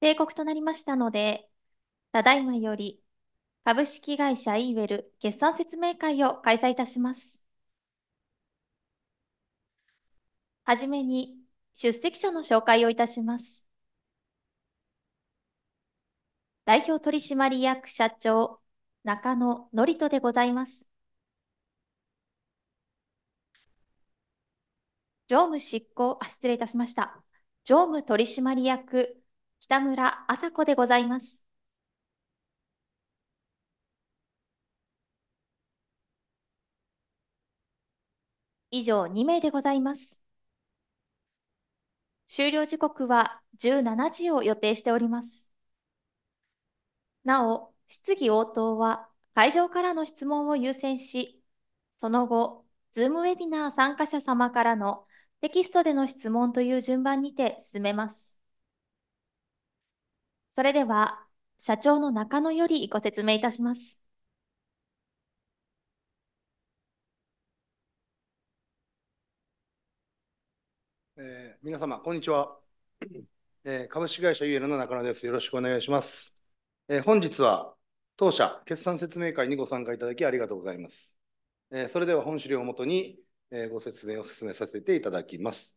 定刻となりましたので、ただいまより株式会社イーウェル決算説明会を開催いたします。はじめに出席者の紹介をいたします。代表取締役社長、中野典人でございます。常務執行、あ、失礼いたしました。常務取締役北村麻子でございます。以上2名でございます。終了時刻は17時を予定しております。なお、質疑応答は会場からの質問を優先し、その後、ズームウェビナー参加者様からのテキストでの質問という順番にて進めます。それでは、社長の中野よりご説明いたします。えー、皆様、こんにちは。えー、株式会社 UL の中野です。よろしくお願いします。えー、本日は当社決算説明会にご参加いただきありがとうございます。えー、それでは本資料をもとに、えー、ご説明を進めさせていただきます。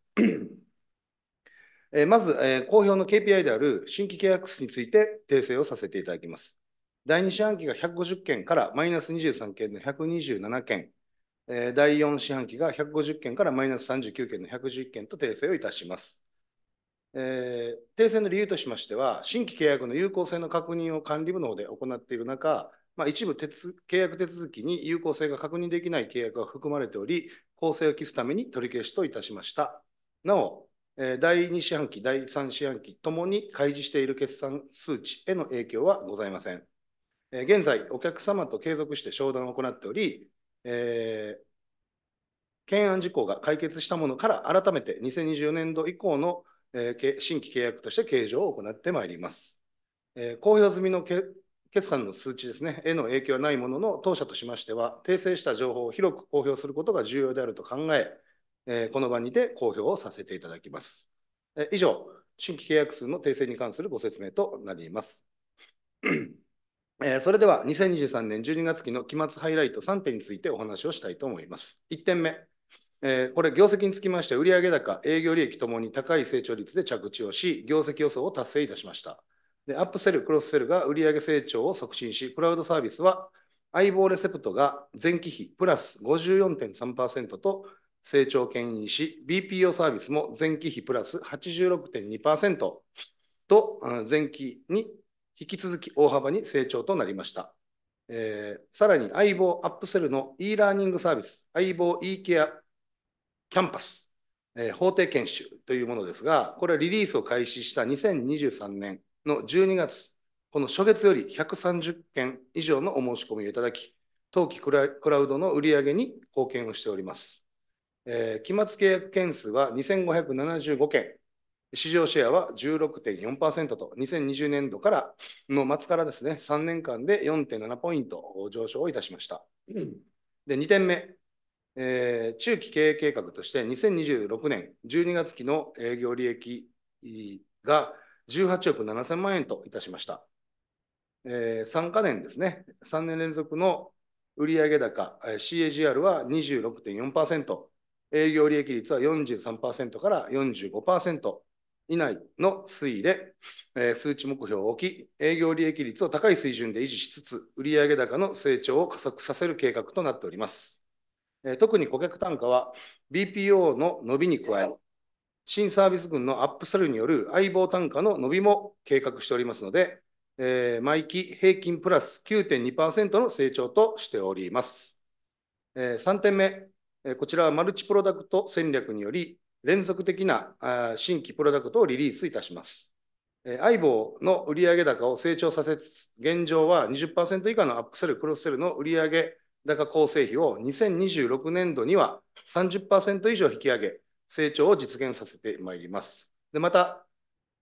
えー、まず、えー、公表の KPI である新規契約数について訂正をさせていただきます。第2四半期が150件からマイナス23件の127件、えー、第4四半期が150件からマイナス39件の111件と訂正をいたします。えー、訂正の理由としましては、新規契約の有効性の確認を管理部の方で行っている中、まあ、一部契約手続きに有効性が確認できない契約が含まれており、公正を期すために取り消しといたしました。なお、第2四半期、第3四半期ともに開示している決算数値への影響はございません。現在、お客様と継続して商談を行っており、懸案事項が解決したものから改めて2024年度以降の新規契約として計上を行ってまいります。公表済みの決算の数値ですね、への影響はないものの、当社としましては、訂正した情報を広く公表することが重要であると考え、えー、この場にて公表をさせていただきます。えー、以上、新規契約数の訂正に関するご説明となります。えー、それでは2023年12月期の期末ハイライト3点についてお話をしたいと思います。1点目、えー、これ、業績につきまして売上高、営業利益ともに高い成長率で着地をし、業績予想を達成いたしました。でアップセル、クロスセルが売上成長を促進し、クラウドサービスは相棒レセプトが前期比プラス54.3%と成長牽引し、BPO サービスも前期比プラス86.2%と、前期に引き続き大幅に成長となりました。えー、さらに、相棒アップセルの e ラーニングサービス、相棒 e ケアキャンパス、えー、法定研修というものですが、これはリリースを開始した2023年の12月、この初月より130件以上のお申し込みをいただき、当期クラウドの売り上げに貢献をしております。えー、期末契約件数は2575件、市場シェアは16.4%と、2020年度からの末からですね、3年間で4.7ポイント上昇をいたしました。で、2点目、えー、中期経営計画として2026年12月期の営業利益が18億7000万円といたしました。えー、3か年ですね、3年連続の売上高、CAGR は26.4%、営業利益率は43%から45%以内の推移で、えー、数値目標を置き、営業利益率を高い水準で維持しつつ、売上高の成長を加速させる計画となっております。えー、特に顧客単価は BPO の伸びに加え、新サービス群のアップセルによる相棒単価の伸びも計画しておりますので、えー、毎期平均プラス9.2%の成長としております。えー、3点目、こちらはマルチプロダクト戦略により、連続的な新規プロダクトをリリースいたします。相棒の売上高を成長させつつ、現状は20%以下のアップセル、クロスセルの売上高構成比を2026年度には30%以上引き上げ、成長を実現させてまいります。でまた、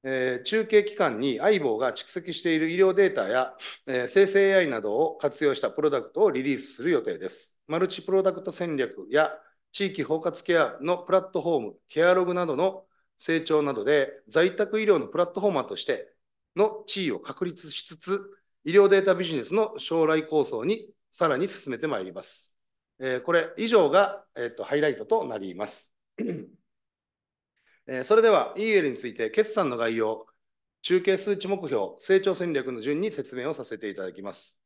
えー、中継機関に相棒が蓄積している医療データや、えー、生成 AI などを活用したプロダクトをリリースする予定です。マルチプロダクト戦略や地域包括ケアのプラットフォーム、ケアログなどの成長などで、在宅医療のプラットフォーマーとしての地位を確立しつつ、医療データビジネスの将来構想にさらに進めてまいります。えー、これ以上が、えーと、ハイライトとなります。えー、それでは EL について決算の概要、中継数値目標、成長戦略の順に説明をさせていただきます。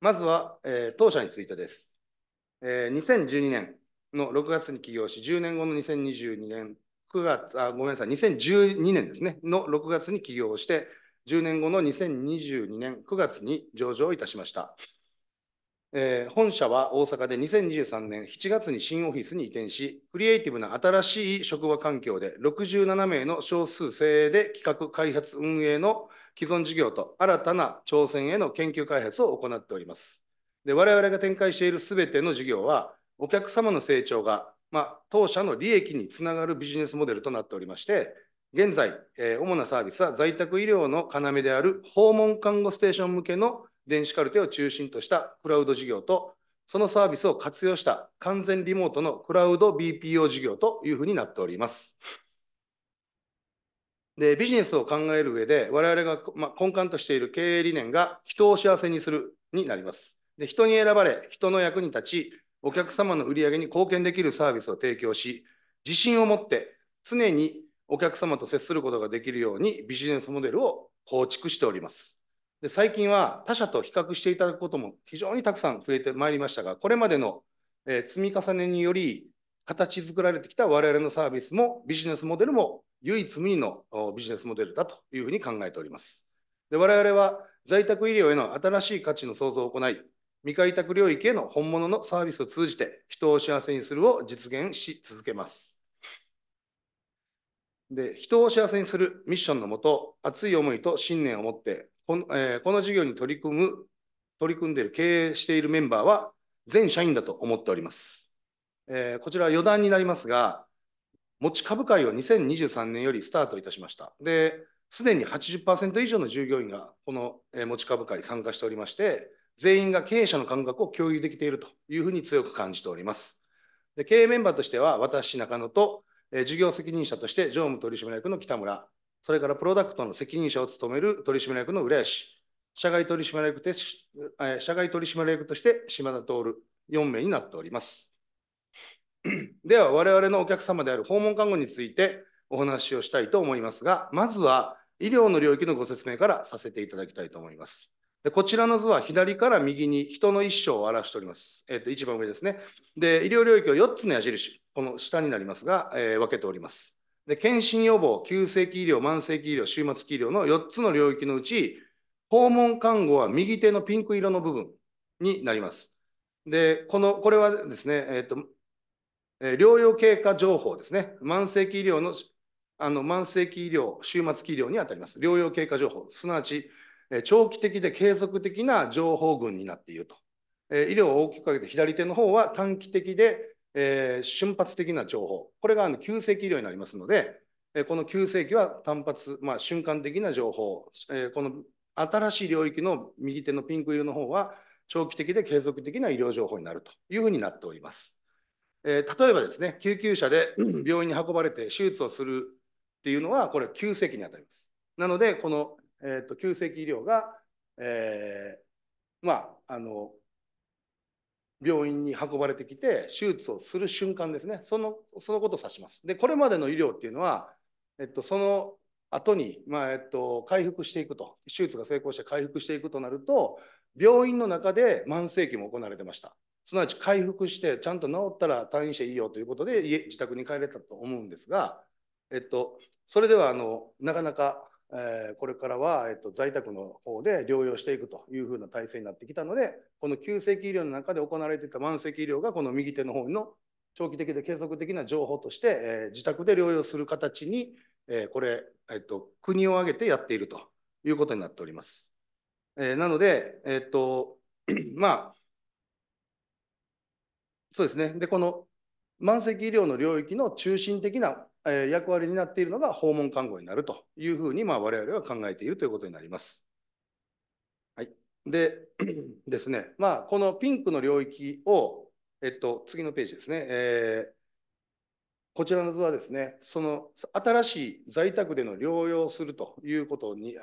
まずは、えー、当社についてです。えー、2012年の6月に起業し、10年後の2022年、9月、あ、ごめんなさい、2012年ですね、の6月に起業して、10年後の2022年9月に上場いたしました。えー、本社は大阪で2023年7月に新オフィスに移転し、クリエイティブな新しい職場環境で67名の少数精鋭で企画開発運営の既存事業と新たな挑戦への研究開発を行っております。で我々が展開しているすべての事業は、お客様の成長が、まあ、当社の利益につながるビジネスモデルとなっておりまして、現在、えー、主なサービスは在宅医療の要である訪問看護ステーション向けの電子カルテを中心としたクラウド事業と、そのサービスを活用した完全リモートのクラウド BPO 事業というふうになっております。でビジネスを考える上で、我々が、まあ、根幹としている経営理念が人を幸せにするになります。で人に選ばれ、人の役に立ち、お客様の売り上げに貢献できるサービスを提供し、自信を持って常にお客様と接することができるようにビジネスモデルを構築しております。で最近は他社と比較していただくことも非常にたくさん増えてまいりましたが、これまでの、え積み重ねにより形作られてきた我々のサービスもビジネスモデルも唯一無二のビジネスモデルだというふうに考えております。で我々は在宅医療への新しい価値の創造を行い、未開拓領域への本物のサービスを通じて人を幸せにするを実現し続けます。で人を幸せにするミッションのもと熱い思いと信念を持ってこの,、えー、この事業に取り組む取り組んでいる経営しているメンバーは全社員だと思っております。えー、こちら余談になりますが持ち株会を2023年よりスタートいたしました。で、すでに80%以上の従業員がこの持ち株会参加しておりまして、全員が経営者の感覚を共有できているというふうに強く感じております。で経営メンバーとしては、私、中野と、え事業責任者として常務取締役の北村、それからプロダクトの責任者を務める取締役の浦安、社外取締役で社外取締役として島田徹、4名になっております。では、我々のお客様である訪問看護についてお話をしたいと思いますが、まずは医療の領域のご説明からさせていただきたいと思います。でこちらの図は左から右に人の一生を表しております。えー、と一番上ですね。で、医療領域を4つの矢印、この下になりますが、えー、分けております。で、検診予防、急性期医療、慢性期医療、終末期医療の4つの領域のうち、訪問看護は右手のピンク色の部分になります。で、この、これはですね、えっ、ー、と、えー、療養経過情報ですね。慢性期医療の、あの、慢性期医療、終末期医療にあたります。療養経過情報、すなわち、長期的で継続的な情報群になっていると。医療を大きくかけて左手の方は短期的で、え瞬発的な情報。これがあの急性期医療になりますので、この急性期は単発、まあ、瞬間的な情報。この新しい領域の右手のピンク色の方は長期的で継続的な医療情報になるというふうになっております。え例えばですね、救急車で病院に運ばれて手術をするっていうのは、これ、急性期にあたります。なので、このえーと、急性医療が、えー、まああの病院に運ばれてきて手術をする瞬間ですねそのそのことを指します。でこれまでの医療っていうのは、えっと、その後に、まあえっと、回復していくと手術が成功して回復していくとなると病院の中で慢性期も行われてましたすなわち回復してちゃんと治ったら退院していいよということで家自宅に帰れたと思うんですが、えっと、それではあのなかなかえー、これからは、えっと、在宅の方で療養していくというふうな体制になってきたので、この急性期医療の中で行われていた慢性期医療が、この右手の方の長期的で継続的な情報として、えー、自宅で療養する形に、えー、これ、えっと、国を挙げてやっているということになっております。えー、なので、えっと、まあ、そうですね。で、この慢性期医療の領域の中心的なえ役割になっているのが訪問看護になるというふうに、まあ、我々は考えているということになります。はい、で ですね、まあ、このピンクの領域を、えっと、次のページですね、えー、こちらの図はですね、その新しい在宅での療養するということに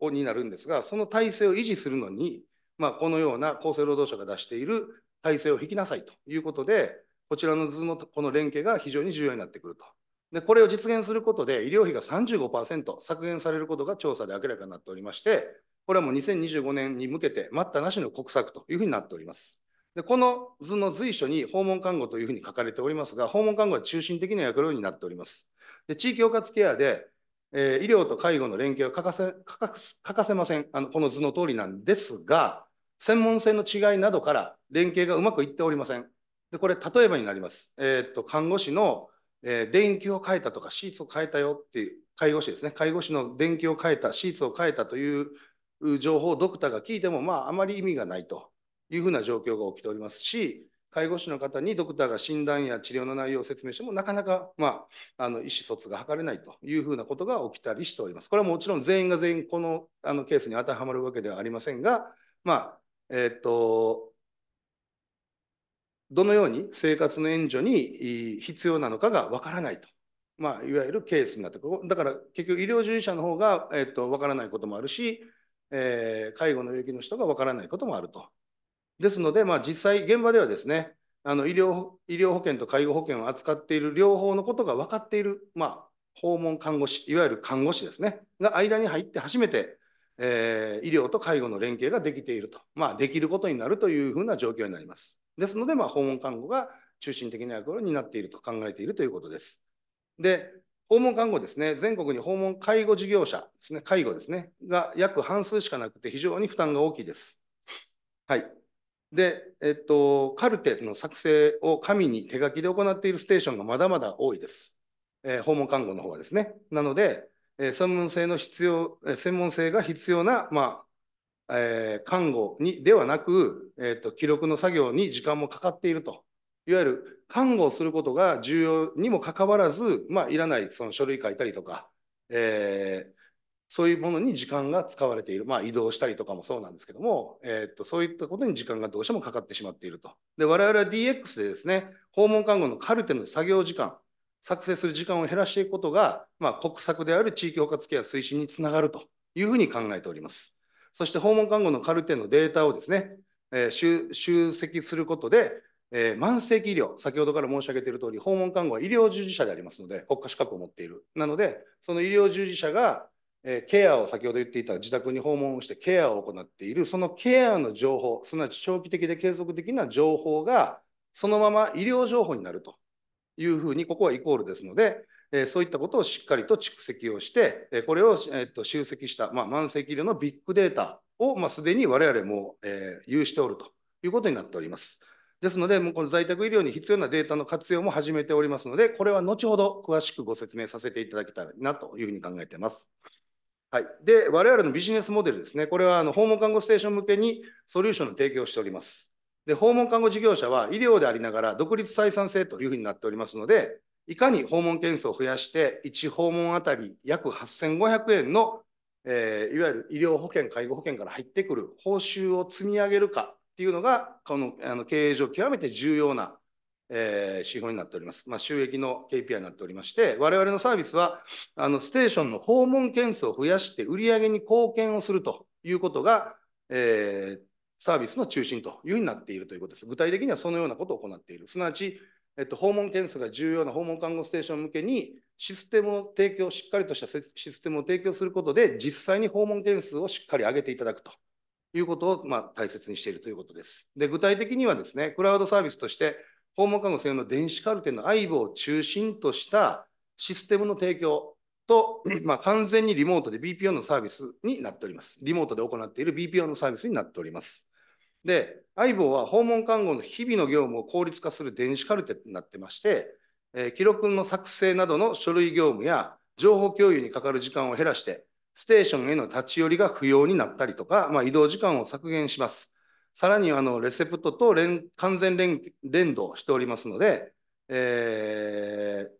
になるんですが、その体制を維持するのに、まあ、このような厚生労働省が出している体制を引きなさいということで、こちらの図のこの連携が非常に重要になってくるとでこれを実現することで医療費が35%削減されることが調査で明らかになっておりまして、これはもう2025年に向けて待ったなしの国策というふうになっております。でこの図の随所に訪問看護というふうに書かれておりますが、訪問看護は中心的な役割になっております。で地域包括ケアで、えー、医療と介護の連携は欠かせ欠かせませんあの、この図の通りなんですが、専門性の違いなどから連携がうまくいっておりません。でこれ、例えばになります。えー、っと看護師のえー、電球を変えたとかシーツを変えたよっていう介護士ですね介護士の電球を変えたシーツを変えたという情報をドクターが聞いてもまああまり意味がないというふうな状況が起きておりますし介護士の方にドクターが診断や治療の内容を説明してもなかなか、まあ、あの意思疎通が図れないというふうなことが起きたりしております。これはもちろん全員が全員このあのケースに当てはまるわけではありませんが、まあえー、っとどのように生活の援助に必要なのかがわからないと、まあ、いわゆるケースになってくるだから結局医療従事者の方がわ、えっと、からないこともあるし、えー、介護の領域の人がわからないこともあると。ですので、まあ、実際現場ではですねあの医療医療保険と介護保険を扱っている両方のことが分かっている、まあ、訪問看護師いわゆる看護師ですねが間に入って初めてえー、医療と介護の連携ができていると、まあ、できることになるというふうな状況になります。ですので、まあ、訪問看護が中心的な役割になっていると考えているということです。で、訪問看護ですね、全国に訪問介護事業者ですね、介護ですね、が約半数しかなくて、非常に負担が大きいです。はい。で、えっと、カルテの作成を紙に手書きで行っているステーションがまだまだ多いです。えー、訪問看護の方はですね。なので、えー、専門性の必要、え専門性が必要な、まあ、えー、看護にではなく、えーと、記録の作業に時間もかかっていると。いわゆる看護をすることが重要にもかかわらず、まあ、いらないその書類書いたりとか、えー、そういうものに時間が使われている、まあ、移動したりとかもそうなんですけども、えー、っとそういったことに時間がどうしてもかかってしまっていると。で我々は DX でですね訪問看護のカルテの作業時間作成する時間を減らしていくことが、まあ、国策である地域包括ケア推進につながるというふうに考えております。そして訪問看護のカルテのデータをですね、えー、集積することで、えー、慢性医療、先ほどから申し上げている通り、訪問看護は医療従事者でありますので、国家資格を持っている。なので、その医療従事者が、えー、ケアを先ほど言っていた自宅に訪問をしてケアを行っている、そのケアの情報、すなわち長期的で継続的な情報が、そのまま医療情報になるというふうに、ここはイコールですので、えそういったことをしっかりと蓄積をして、えこれを、えっと、集積した、まあ、満席量のビッグデータを、まあ、すでに我々も、えー、有しておるということになっております。ですので、もうこの在宅医療に必要なデータの活用も始めておりますので、これは後ほど詳しくご説明させていただけたらなというふうに考えています。はい、で我々のビジネスモデルですね、これはあの訪問看護ステーション向けにソリューションの提供をしております。で訪問看護事業者は医療でありながら独立採算性というふうになっておりますので、いかに訪問件数を増やして、1訪問あたり約8500円の、えー、いわゆる医療保険、介護保険から入ってくる報酬を積み上げるかっていうのが、このあの経営上、極めて重要な、えー、指標になっております。まあ、収益の KPI になっておりまして、我々のサービスは、あのステーションの訪問件数を増やして、売り上げに貢献をするということが、えー、サービスの中心というふうになっているということです。具体的にはそのようなことを行っている。すなわち、えっと、訪問件数が重要な訪問看護ステーション向けにシステムを提供、しっかりとしたシステムを提供することで、実際に訪問件数をしっかり上げていただくということを、まあ、大切にしているということです。で、具体的にはですね、クラウドサービスとして、訪問看護専用の電子カルテの i 棒を中心としたシステムの提供と、まあ、完全にリモートで BPO のサービスになっております。リモートで行っている BPO のサービスになっております。で、相棒は訪問看護の日々の業務を効率化する電子カルテになってまして、えー、記録の作成などの書類業務や情報共有にかかる時間を減らして、ステーションへの立ち寄りが不要になったりとか、まあ、移動時間を削減します。さらにあのレセプトと連完全連連動しておりますので、えー、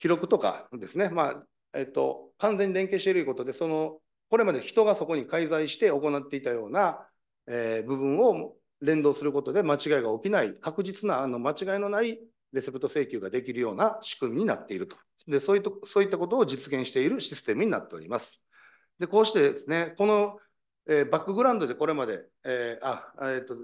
記録とかですね、まあえっと、完全に連携しているということで、そのこれまで人がそこに介在して行っていたようなえー、部分を連動することで間違いが起きない確実なあの間違いのないレセプト請求ができるような仕組みになっているとでそういったそういったことを実現しているシステムになっております。でこうしてですねこの、えー、バックグラウンドでこれまで、えー、あえーと、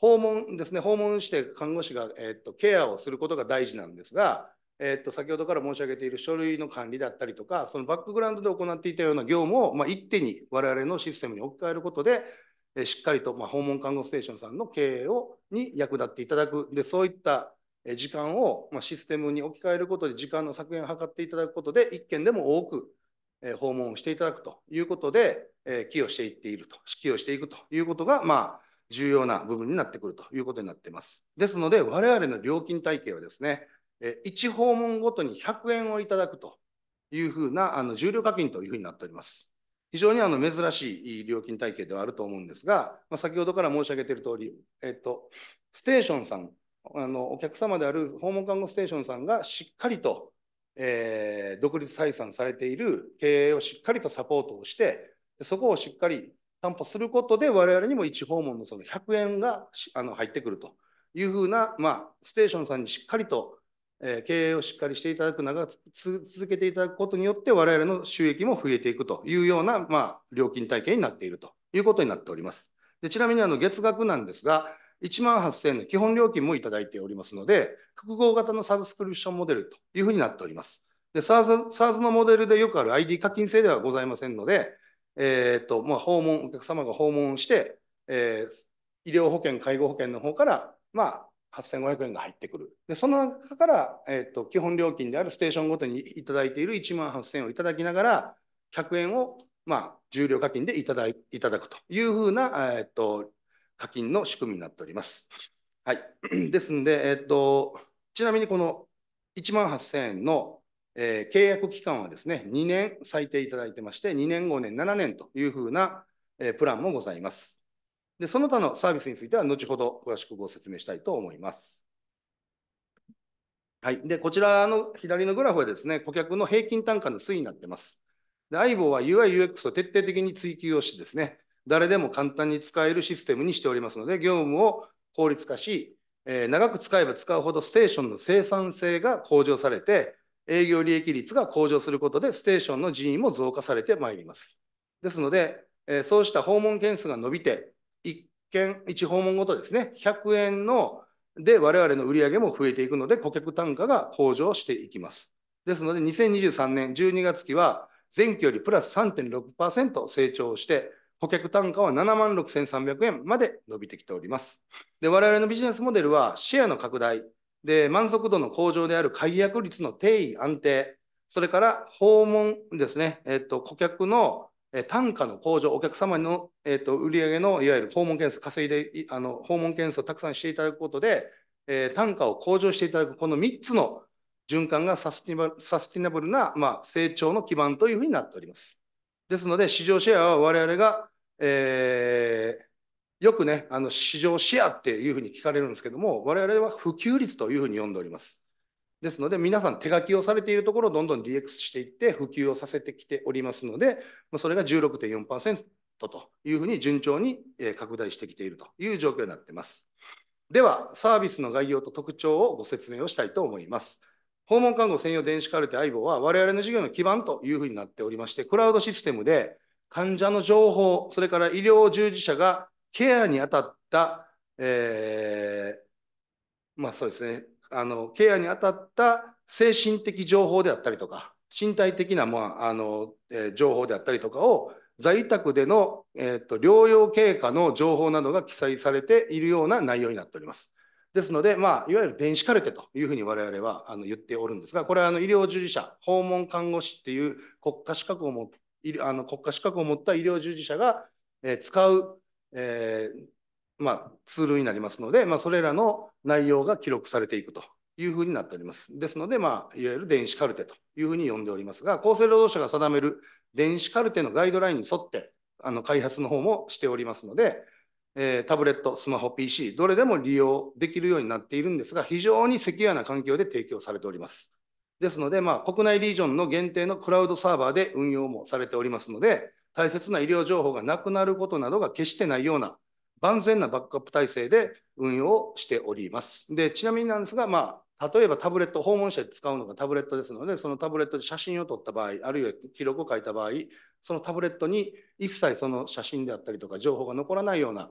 訪問ですね訪問して看護師が、えーと、ケアをすることが大事なんですが、えーと先ほどから申し上げている書類の管理だったりとかそのバックグラウンドで行っていたような業務を、まあ、一手に我々のシステムに置き換えることでしっかりと、まあ、訪問看護ステーションさんの経営をに役立っていただくでそういった時間を、まあ、システムに置き換えることで時間の削減を図っていただくことで1件でも多く訪問をしていただくということで寄与していっていると寄与していくということが、まあ、重要な部分になってくるということになっています。ですので我々の料金体系はですね1訪問ごとに100円をいただくというふうなあの重量課金というふうになっております。非常にあの珍しい料金体系ではあると思うんですが、まあ、先ほどから申し上げている通り、えっと、ステーションさん、あのお客様である訪問看護ステーションさんがしっかりと、えー、独立採算されている経営をしっかりとサポートをして、そこをしっかり担保することで、我々にも1訪問のその100円があの入ってくるというふうな、まあ、ステーションさんにしっかりとえ経営をしっかりしていただく長く続けていただくことによって我々の収益も増えていくというような、まあ、料金体系になっているということになっております。でちなみにあの月額なんですが1万8000円の基本料金もいただいておりますので複合型のサブスクリプションモデルというふうになっております。で SARS, s のモデルでよくある ID 課金制ではございませんので、えーとまあ、訪問お客様が訪問して、えー、医療保険介護保険の方から、まあ、8500円が入ってくる。で、その中から、えー、と、基本料金であるステーションごとにいただいている1万8000円をいただきながら、100円を、まあ、重量課金でいただいただくというふうな、えっ、ー、と、課金の仕組みになっております。はい。ですんで、えっ、ー、と、ちなみにこの1万8000円の、え契約期間はですね、2年最低いただいてまして、2年、5年、7年というふうな、えプランもございます。で、その他のサービスについては、後ほど詳しくご説明したいと思います。はい。で、こちらの左のグラフはですね、顧客の平均単価の推移になってます。で、相棒は UI、UX を徹底的に追求をしてですね、誰でも簡単に使えるシステムにしておりますので、業務を効率化し、えー、長く使えば使うほどステーションの生産性が向上されて、営業利益率が向上することで、ステーションの人員も増加されてまいります。ですので、えー、そうした訪問件数が伸びて、件1訪問ごとですね、100円ので我々の売り上げも増えていくので、顧客単価が向上していきます。ですので、2023年12月期は、前期よりプラス3.6%成長して、顧客単価は7万6300円まで伸びてきております。で、我々のビジネスモデルは、シェアの拡大、で、満足度の向上である解約率の定位安定、それから訪問ですね、えっと、顧客のえ単価の向上、お客様の、えーと、と売上のいわゆる訪問件数、稼いであの訪問件数をたくさんしていただくことで、えー、単価を向上していただく、この3つの循環がサスティサスティナブルな、まあ、成長の基盤というふうになっております。ですので、市場シェアは我々が、えー、よくね、あの市場シェアっていうふうに聞かれるんですけども、我々は普及率というふうに呼んでおります。ですので、皆さん手書きをされているところをどんどん DX していって普及をさせてきておりますので、それが16.4%というふうに順調に拡大してきているという状況になっています。では、サービスの概要と特徴をご説明をしたいと思います。訪問看護専用電子カルテ i v o は我々の事業の基盤というふうになっておりまして、クラウドシステムで患者の情報、それから医療従事者がケアに当たった、えー、まあそうですね、あのケアに当たった精神的情報であったりとか身体的な、まああのえー、情報であったりとかを在宅での、えーと、療養経過の情報などが記載されているような内容になっております。ですので、まあ、いわゆる電子カルテというふうに我々はあの言っておるんですが、これはあの医療従事者、訪問看護師っていう国家資格をもあの国家資格を持った医療従事者が、えー、使う、えー、まあ、ツールになりますので、まあ、それらの内容が記録されていくというふうになっております。ですので、まあ、いわゆる電子カルテというふうに呼んでおりますが、厚生労働省が定める電子カルテのガイドラインに沿って、あの開発の方もしておりますので、えー、タブレット、スマホ、PC、どれでも利用できるようになっているんですが、非常にセキュアな環境で提供されております。ですので、まあ、国内リージョンの限定のクラウドサーバーで運用もされておりますので、大切な医療情報がなくなることなどが決してないような万全なバックアップ体制で運用をしております。で、ちなみになんですが、まあ、例えばタブレット、訪問者で使うのがタブレットですので、そのタブレットで写真を撮った場合、あるいは記録を書いた場合、そのタブレットに一切その写真であったりとか情報が残らないような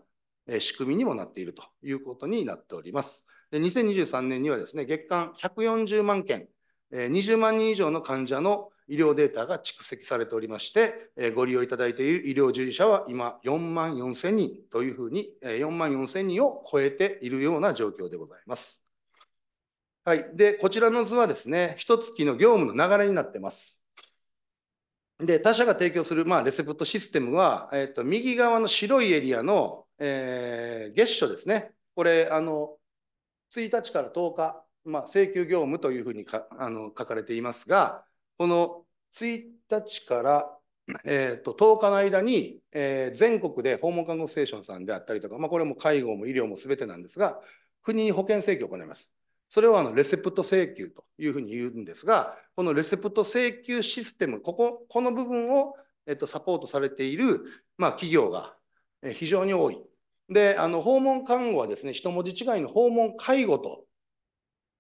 仕組みにもなっているということになっております。で2023年にはですね、月間140万件、20万人以上の患者の医療データが蓄積されておりまして、ご利用いただいている医療従事者は今4万4千人というふうに、4万4千人を超えているような状況でございます。はい、でこちらの図はですね、一月の業務の流れになってます。で他社が提供する、まあ、レセプトシステムは、えー、っと、と右側の白いエリアの、えー、月初ですね、これあの、1日から10日、まあ、請求業務というふうにかあの書かれていますが、この1日から、えーと、10日の間に、えー、全国で訪問看護ステーションさんであったりとか、まあ、これも介護も医療もすべてなんですが、国に保険請求を行います。それをあのレセプト請求というふうに言うんですが、このレセプト請求システム、こここの部分を、えと、サポートされている、まあ、企業が非常に多い。で、あの訪問看護はですね、一文字違いの訪問介護と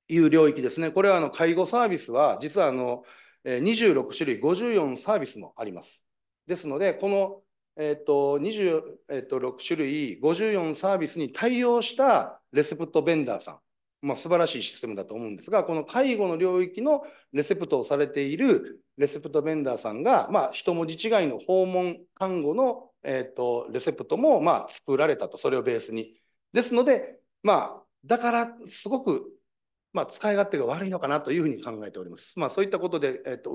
いう領域ですね。これはあの介護サービスは、実はあの26種類54サービスもあります。ですので、この、えー、と26種類54サービスに対応したレセプトベンダーさん、まあ、素晴らしいシステムだと思うんですが、この介護の領域のレセプトをされているレセプトベンダーさんが、まあ、一文字違いの訪問看護の、えー、とレセプトもまあ作られたと、それをベースに。ですので、まあ、だからすごくまあ、使い勝手が悪いのかなというふうに考えております。まあ、そういったことで、えっと、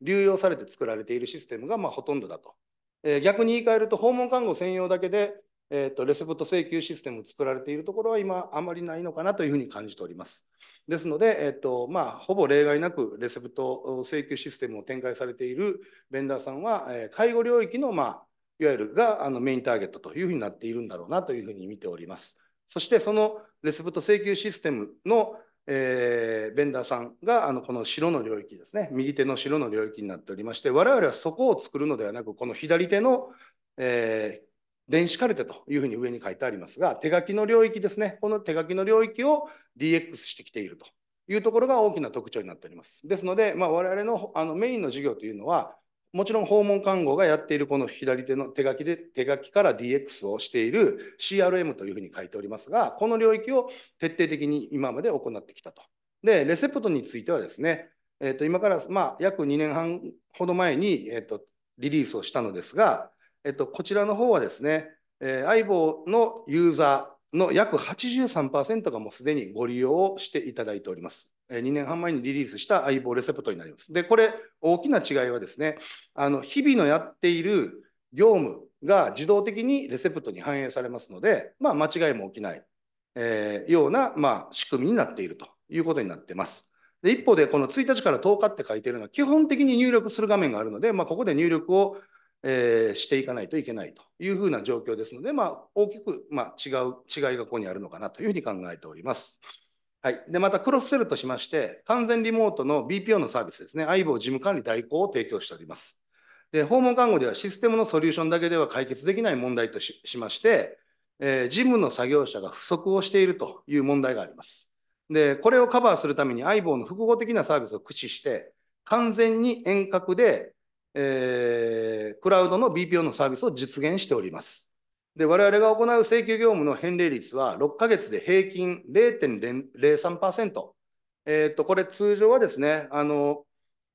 流用されて作られているシステムがまあほとんどだと。えー、逆に言い換えると、訪問看護専用だけで、えっと、レセプト請求システムを作られているところは今、あまりないのかなというふうに感じております。ですので、えっとまあ、ほぼ例外なくレセプト請求システムを展開されているベンダーさんは、え介護領域の、まあ、いわゆるがあのメインターゲットというふうになっているんだろうなというふうに見ております。そして、そのレセプト請求システムのえー、ベンダーさんがあのこの白の領域ですね右手の白の領域になっておりまして我々はそこを作るのではなくこの左手の、えー、電子カルテというふうに上に書いてありますが手書きの領域ですねこの手書きの領域を DX してきているというところが大きな特徴になっておりますですので、まあ、我々のあのメインの授業というのはもちろん訪問看護がやっているこの左手の手書きで手書きから DX をしている CRM というふうに書いておりますが、この領域を徹底的に今まで行ってきたと。で、レセプトについてはですね、えーと、今からまあ約2年半ほど前に、えと、リリースをしたのですが、えーと、とこちらの方はですね、えー、相棒のユーザーの約83%がもうすでにご利用をしていただいております。2年半前にリリースした相棒レセプトになります。で、これ、大きな違いはですね、あの日々のやっている業務が自動的にレセプトに反映されますので、まあ、間違いも起きない、えー、ような、まあ、仕組みになっているということになっています。で一方で、この1日から10日って書いているのは、基本的に入力する画面があるので、まあ、ここで入力を、えー、していかないといけないというふうな状況ですので、まあ、大きく、まあ、違う違いがここにあるのかなというふうに考えております。はい、でまたクロスセルとしまして、完全リモートの BPO のサービスですね、相棒事務管理代行を提供しております。で訪問看護ではシステムのソリューションだけでは解決できない問題としまして、えー、事務の作業者が不足をしているという問題があります。でこれをカバーするために相棒の複合的なサービスを駆使して、完全に遠隔で、えー、クラウドの BPO のサービスを実現しております。で、我々が行う請求業務の返礼率は6ヶ月で平均0.03%。えっ、と、これ通常はですね、あの、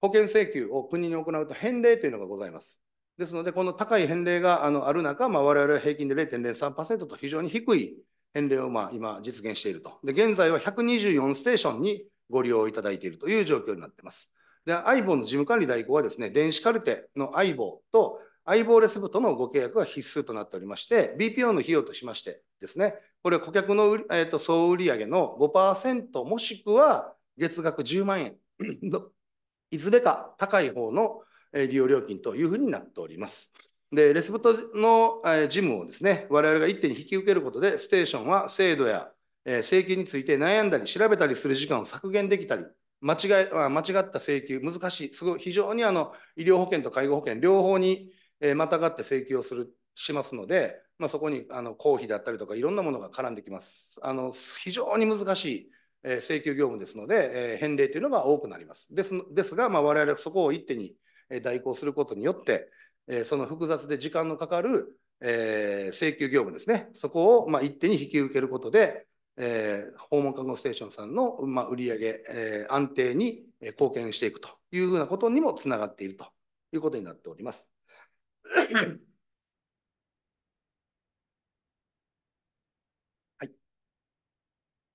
保険請求を国に行うと返礼というのがございます。ですので、この高い返礼があのある中、まあ、我々は平均で0.03%と非常に低い返礼をまあ今実現していると。で、現在は124ステーションにご利用いただいているという状況になっています。で、相棒の事務管理代行はですね、電子カルテの相棒と相棒レス部とのご契約は必須となっておりまして、BPO の費用としましてですね、これ顧客の、えーと、総売上の5%もしくは月額10万円 いずれか高い方の利用料金というふうになっております。で、レスブトの事務をですね、我々が一手に引き受けることで、ステーションは制度や請求について悩んだり、調べたりする時間を削減できたり、間違間違った請求、難しい、すごい非常にあの医療保険と介護保険、両方にえー、またがって請求をするしますので、まあ、そこにあの公費だったりとかいろんなものが絡んできます。あの非常に難しい、えー、請求業務ですので、えー、返礼というのが多くなります。ですですが、まあ、我々はそこを一手に代行することによって、えー、その複雑で時間のかかる、えー、請求業務ですね、そこをまあ一手に引き受けることで、えー、訪問看護ステーションさんの、まあ、売り上げ、えー、安定に貢献していくというふうなことにもつながっているということになっております。はい。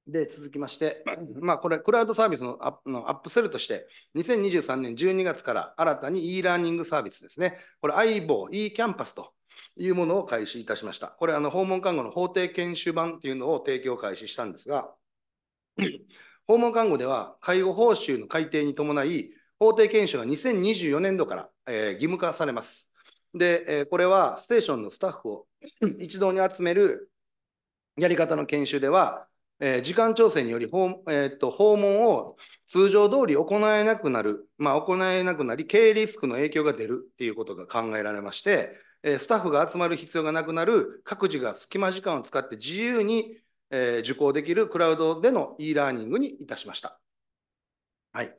で、続きまして、まあ、これ、クラウドサービスのアップのアップセルとして、2023年12月から新たに e ラーニングサービスですね。これ、iBO、e キャンパスというものを開始いたしました。これ、あの訪問看護の法定研修版というのを提供開始したんですが、訪問看護では介護報酬の改定に伴い、法定研修が2024年度から、えー、義務化されます。で、えー、これはステーションのスタッフを一堂に集めるやり方の研修では、えー、時間調整により訪,、えー、と訪問を通常通り行えなくなる、まあ、行えなくなり、経営リスクの影響が出るっていうことが考えられまして、えスタッフが集まる必要がなくなる、各自が隙間時間を使って自由に、え受講できるクラウドでの e ラーニングにいたしました。はい、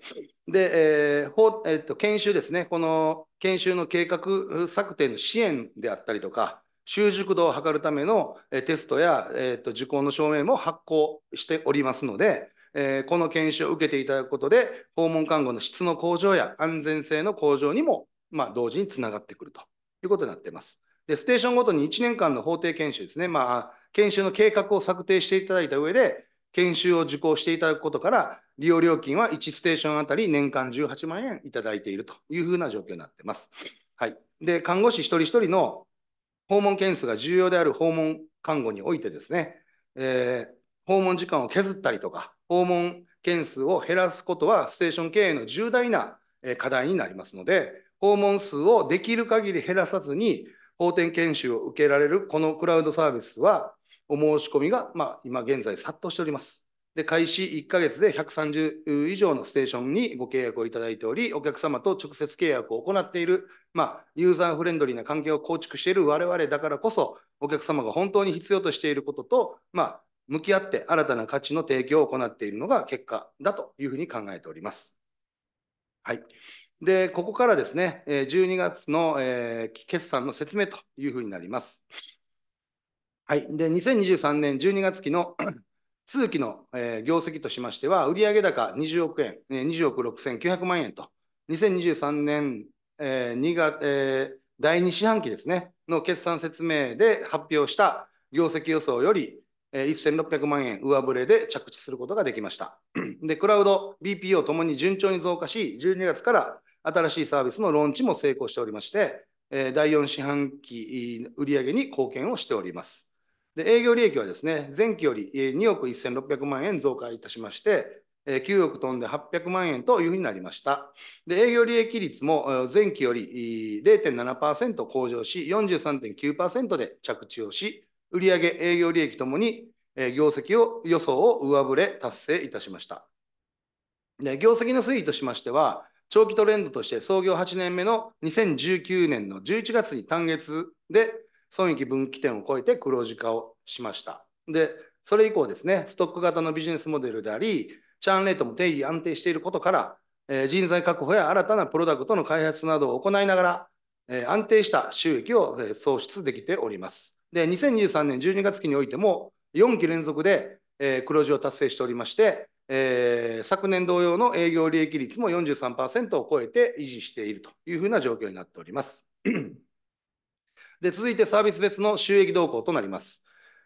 で、えーえーと、研修ですね、この研修の計画策定の支援であったりとか、習熟度を測るためのテストや、えー、と受講の証明も発行しておりますので、えー、この研修を受けていただくことで、訪問看護の質の向上や安全性の向上にも、まあ、同時につながってくるということになっています。で、ステーションごとに1年間の法定研修ですね、まあ、研修の計画を策定していただいた上で、研修を受講していただくことから、利用料金は1ステーションあたり年間18万円いただいているというふうな状況になっています。はい、で看護師一人一人の訪問件数が重要である訪問看護においてですね、えー、訪問時間を削ったりとか、訪問件数を減らすことは、ステーション経営の重大な課題になりますので、訪問数をできる限り減らさずに、法典研修を受けられるこのクラウドサービスは、お申し込みが、まあ、今現在殺到しております。で、開始1ヶ月で130以上のステーションにご契約をいただいており、お客様と直接契約を行っている、まあ、ユーザーフレンドリーな関係を構築している我々だからこそ、お客様が本当に必要としていることと、まあ、向き合って新たな価値の提供を行っているのが結果だというふうに考えております。はい。で、ここからですね、12月の決算の説明というふうになります。はい、で2023年12月期の通期 の、えー、業績としましては、売上高20億円、20億6900万円と、2023年、えー月えー、第2四半期ですね、の決算説明で発表した業績予想より、えー、1600万円上振れで着地することができました。で、クラウド、BPO ともに順調に増加し、12月から新しいサービスのローンチも成功しておりまして、えー、第4四半期売上に貢献をしております。で営業利益はですね、前期より2億1600万円増加いたしまして、9億飛んで800万円というふうになりました。で営業利益率も前期より0.7%向上し、43.9%で着地をし、売上営業利益ともに業績を予想を上振れ達成いたしました。で業績の推移としましては、長期トレンドとして創業8年目の2019年の11月に単月で損益分岐点を超えて黒字化をしました。で、それ以降ですね、ストック型のビジネスモデルであり、チャーンレートも定義安定していることから、え人材確保や新たなプロダクトの開発などを行いながら、え安定した収益を、え創出できております。で、2023年12月期においても、4期連続で、え黒字を達成しておりまして、えー、昨年同様の営業利益率も43%を超えて維持しているというふうな状況になっております。で続いてサービス別の収益動向となります。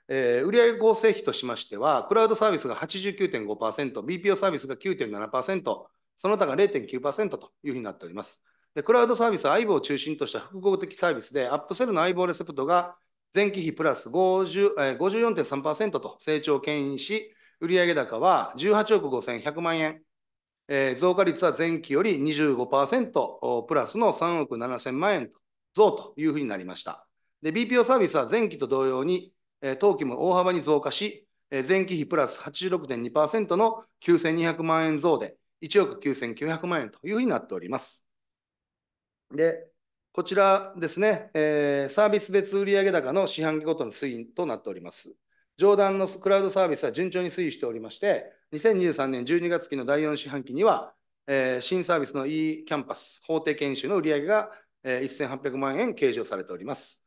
えー、売上構成費としましては、クラウドサービスが89.5%、BPO サービスが9.7%、その他が0.9%というふうになっております。でクラウドサービスは i v o を中心とした複合的サービスで、アップセルの i v o レセプトが前期比プラス54.3%と成長を牽引し、売上高は18億5100万円、えー、増加率は前期より25%プラスの3億7000万円と増というふうになりました。で、BPO サービスは前期と同様に、えー、当期も大幅に増加し、えー、前期比プラス86.2%の9200万円増で、1億9900万円というふうになっております。で、こちらですね、えー、サービス別売上高の四半期ごとの推移となっております。上段のクラウドサービスは順調に推移しておりまして、2023年12月期の第4四半期には、えー、新サービスの e キャンパス法定研修の売上が1800万円計上されております。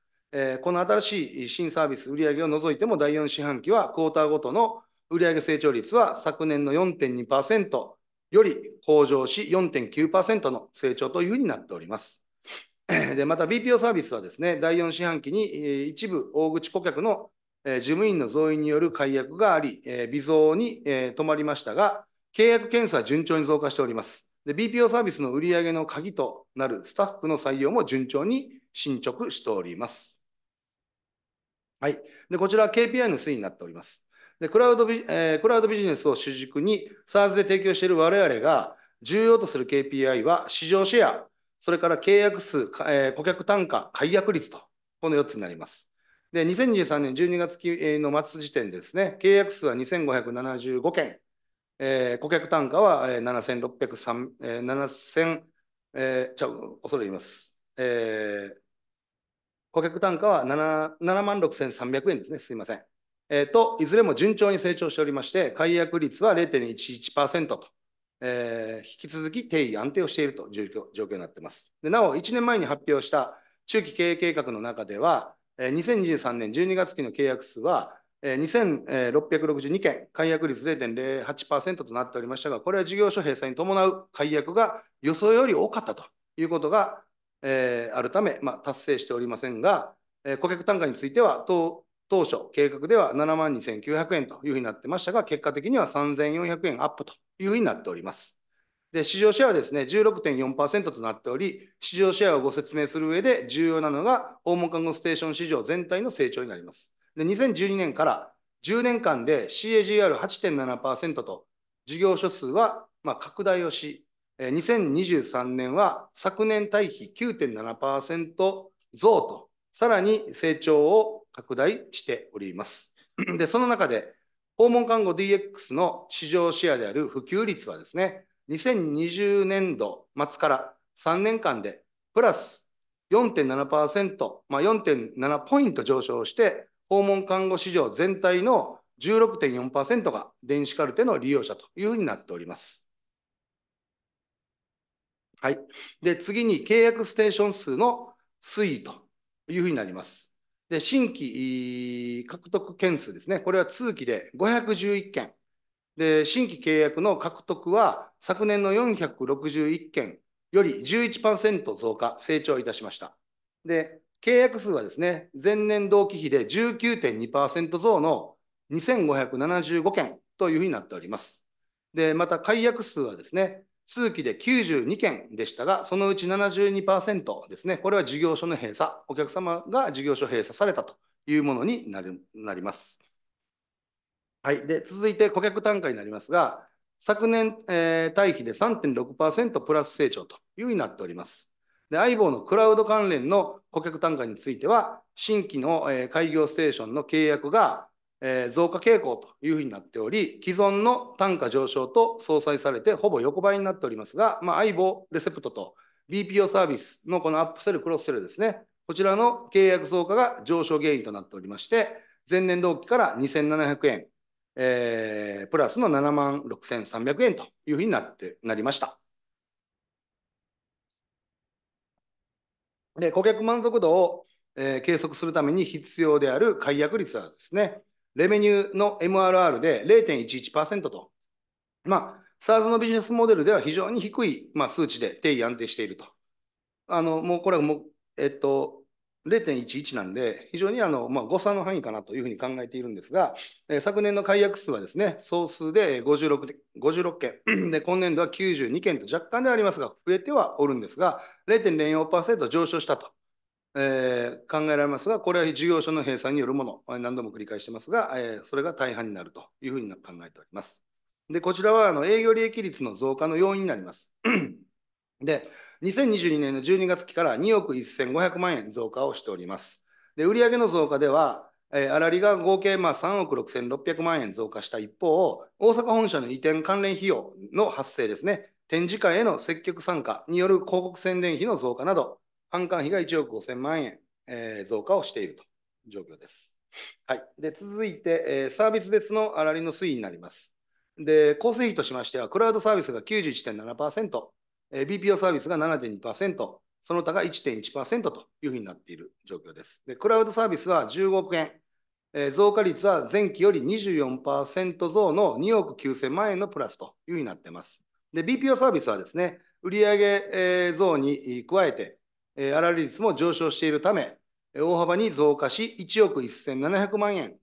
この新しい新サービス売上を除いても第4四半期はクォーターごとの売上成長率は昨年の4.2%より向上し4.9%の成長というふうになっております。でまた BPO サービスはですね、第4四半期に一部大口顧客の事務員の増員による解約があり、微増に止まりましたが、契約件数は順調に増加しております。で、BPO サービスの売上の鍵となるスタッフの採用も順調に進捗しております。はい。で、こちらは KPI の推移になっております。で、クラウドビ,、えー、クラウドビジネスを主軸に s a ズ s で提供している我々が重要とする KPI は市場シェア、それから契約数、えー、顧客単価、解約率と、この4つになります。で、2023年12月の末時点でですね、契約数は2575件、えー、顧客単価は7603、7000、えー、ちゃう、恐れ入ります。えー、顧客単価は7万6300円ですね、すみません。えー、と、いずれも順調に成長しておりまして、解約率は0.11%と、えー、引き続き定位安定をしているという状況になっています。でなお、1年前に発表した中期経営計画の中では、2023年12月期の契約数は2662件、解約率0.08%となっておりましたが、これは事業所閉鎖に伴う解約が予想より多かったということが、えー、あるため、まあ、達成しておりませんが、えー、顧客単価については当、当初、計画では7万2900円というふうになってましたが、結果的には3400円アップというふうになっております。で市場シェアはですね16.4%となっており、市場シェアをご説明する上で重要なのが、訪問看護ステーション市場全体の成長になります。で、2012年から10年間で CAGR8.7% と事業所数はま拡大をし、2023年は昨年対比9.7%増と、さらに成長を拡大しております。で、その中で、訪問看護 DX の市場シェアである普及率はですね、2020年度末から3年間でプラス4.7%、まあ、4.7ポイント上昇して、訪問看護市場全体の16.4%が電子カルテの利用者というふうになっております。はい、で次に契約ステーション数の推移というふうになります。で新規獲得件数ですね、これは通期で511件。で新規契約の獲得は昨年の461件より11%増加、成長いたしました。で契約数はですね、前年同期比で19.2%増の2575件というふうになっております。で、また解約数はですね、通期で92件でしたが、そのうち72%ですね、これは事業所の閉鎖、お客様が事業所閉鎖されたというものになるなります。はい、で続いて顧客単価になりますが、昨年、えー、対比で3.6%プラス成長というふうになっております。で、相棒のクラウド関連の顧客単価については、新規の開業ステーションの契約が増加傾向というふうになっており、既存の単価上昇と相殺されてほぼ横ばいになっておりますが、まあ、相棒レセプトと BPO サービスのこのアップセル、クロスセルですね、こちらの契約増加が上昇原因となっておりまして、前年同期から2700円、えー、プラスの7万6300円というふうになってなりました。で顧客満足度を、えー、計測するために必要である解約率はですね、レベニューの MRR で0.11%と、まあ、SARS のビジネスモデルでは非常に低い、まあ、数値で定位安定していると。あのもうこれはもう、えっと、0.11なんで、非常にあの、まあ、誤差の範囲かなというふうに考えているんですが、えー、昨年の解約数はですね、総数で56で56件 で、今年度は92件と若干でありますが、増えてはおるんですが、0.04%上昇したと、えー、考えられますが、これは事業所の閉鎖によるもの、何度も繰り返してますが、えー、それが大半になるというふうに考えております。で、こちらはあの営業利益率の増加の要因になります。で、2022年の12月期から2億1500万円増加をしております。で売上の増加では、えー、粗利が合計まあ3億6600万円増加した一方、大阪本社の移転関連費用の発生ですね、展示会への積極参加による広告宣伝費の増加など、販管費が1億5000万円、えー、増加をしているという状況です。はい、で続いて、えー、サービス別の粗利の推移になります。で構成費としましては、クラウドサービスが91.7%、BPO サービスが7.2%、その他が1.1%というふうになっている状況です。でクラウドサービスは15億円、えー、増加率は前期より24%増の2億9000万円のプラスというふうになっています。で、BPO サービスはですね、売上増に加えて、粗利率も上昇しているため、大幅に増加し、1億1700万円、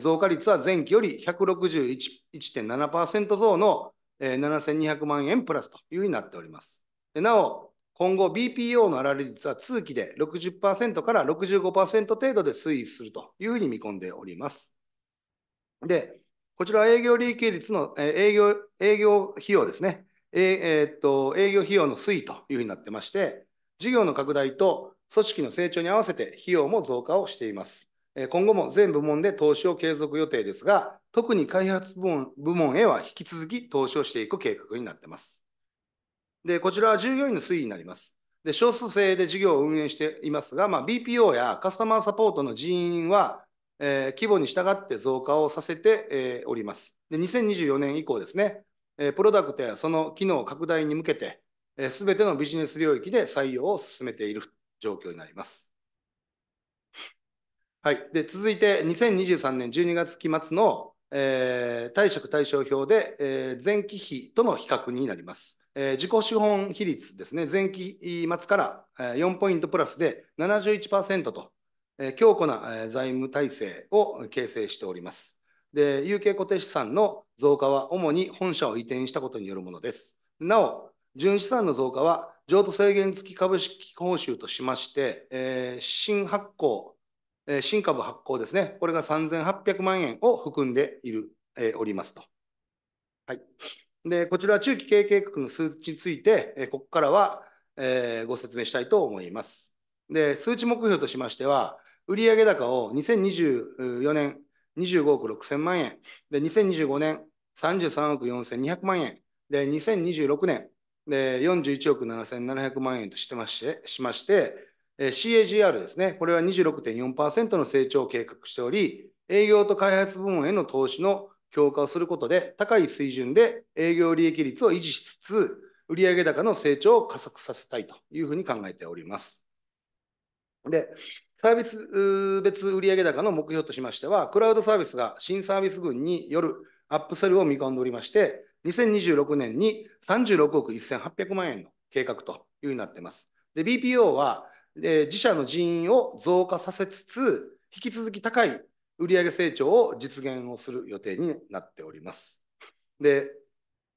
増加率は前期より161.7%増のえ7200万円プラスというふうになっております。なお、今後 BPO の粗利率は通期で60%から65%程度で推移するというふうに見込んでおります。で、こちらは営業利益率の、えー、営業営業費用ですね、えー、っと。営業費用の推移というふうになってまして、事業の拡大と組織の成長に合わせて費用も増加をしています。今後も全部門で投資を継続予定ですが、特に開発部門へは引き続き投資をしていく計画になっています。で、こちらは従業員の推移になります。で、少数制で事業を運営していますが、まあ、BPO やカスタマーサポートの人員は、えー、規模に従って増加をさせて、えー、おります。で、2024年以降ですね、えー、プロダクトやその機能拡大に向けて、す、え、べ、てのビジネス領域で採用を進めている状況になります。はい、で続いて、2023年12月期末のえー、貸借対照表で、えー、前期比との比較になります。えー、自己資本比率ですね、前期末から4ポイントプラスで71%と、えー、強固な財務体制を形成しております。で、有形固定資産の増加は主に本社を移転したことによるものです。なお、純資産の増加は譲渡制限付き株式報酬としまして、えー、新発行新株発行ですね、これが3800万円を含んでいる、えおりますと。はい、でこちらは中期経営計画の数値について、えここからは、えご説明したいと思います。で数値目標としましては、売上高を2024年25億6000万円、で2025年33億4200万円、で2026年で41億7700万円としてましてしまして、CAGR ですね、これは26.4%の成長を計画しており、営業と開発部門への投資の強化をすることで、高い水準で営業利益率を維持しつつ、売上高の成長を加速させたいというふうに考えております。で、サービス別売上高の目標としましては、クラウドサービスが新サービス群によるアップセルを見込んでおりまして、2026年に36億1800万円の計画というふうになっています。で、BPO はで自社の人員を増加させつつ、引き続き高い売上成長を実現をする予定になっております。で、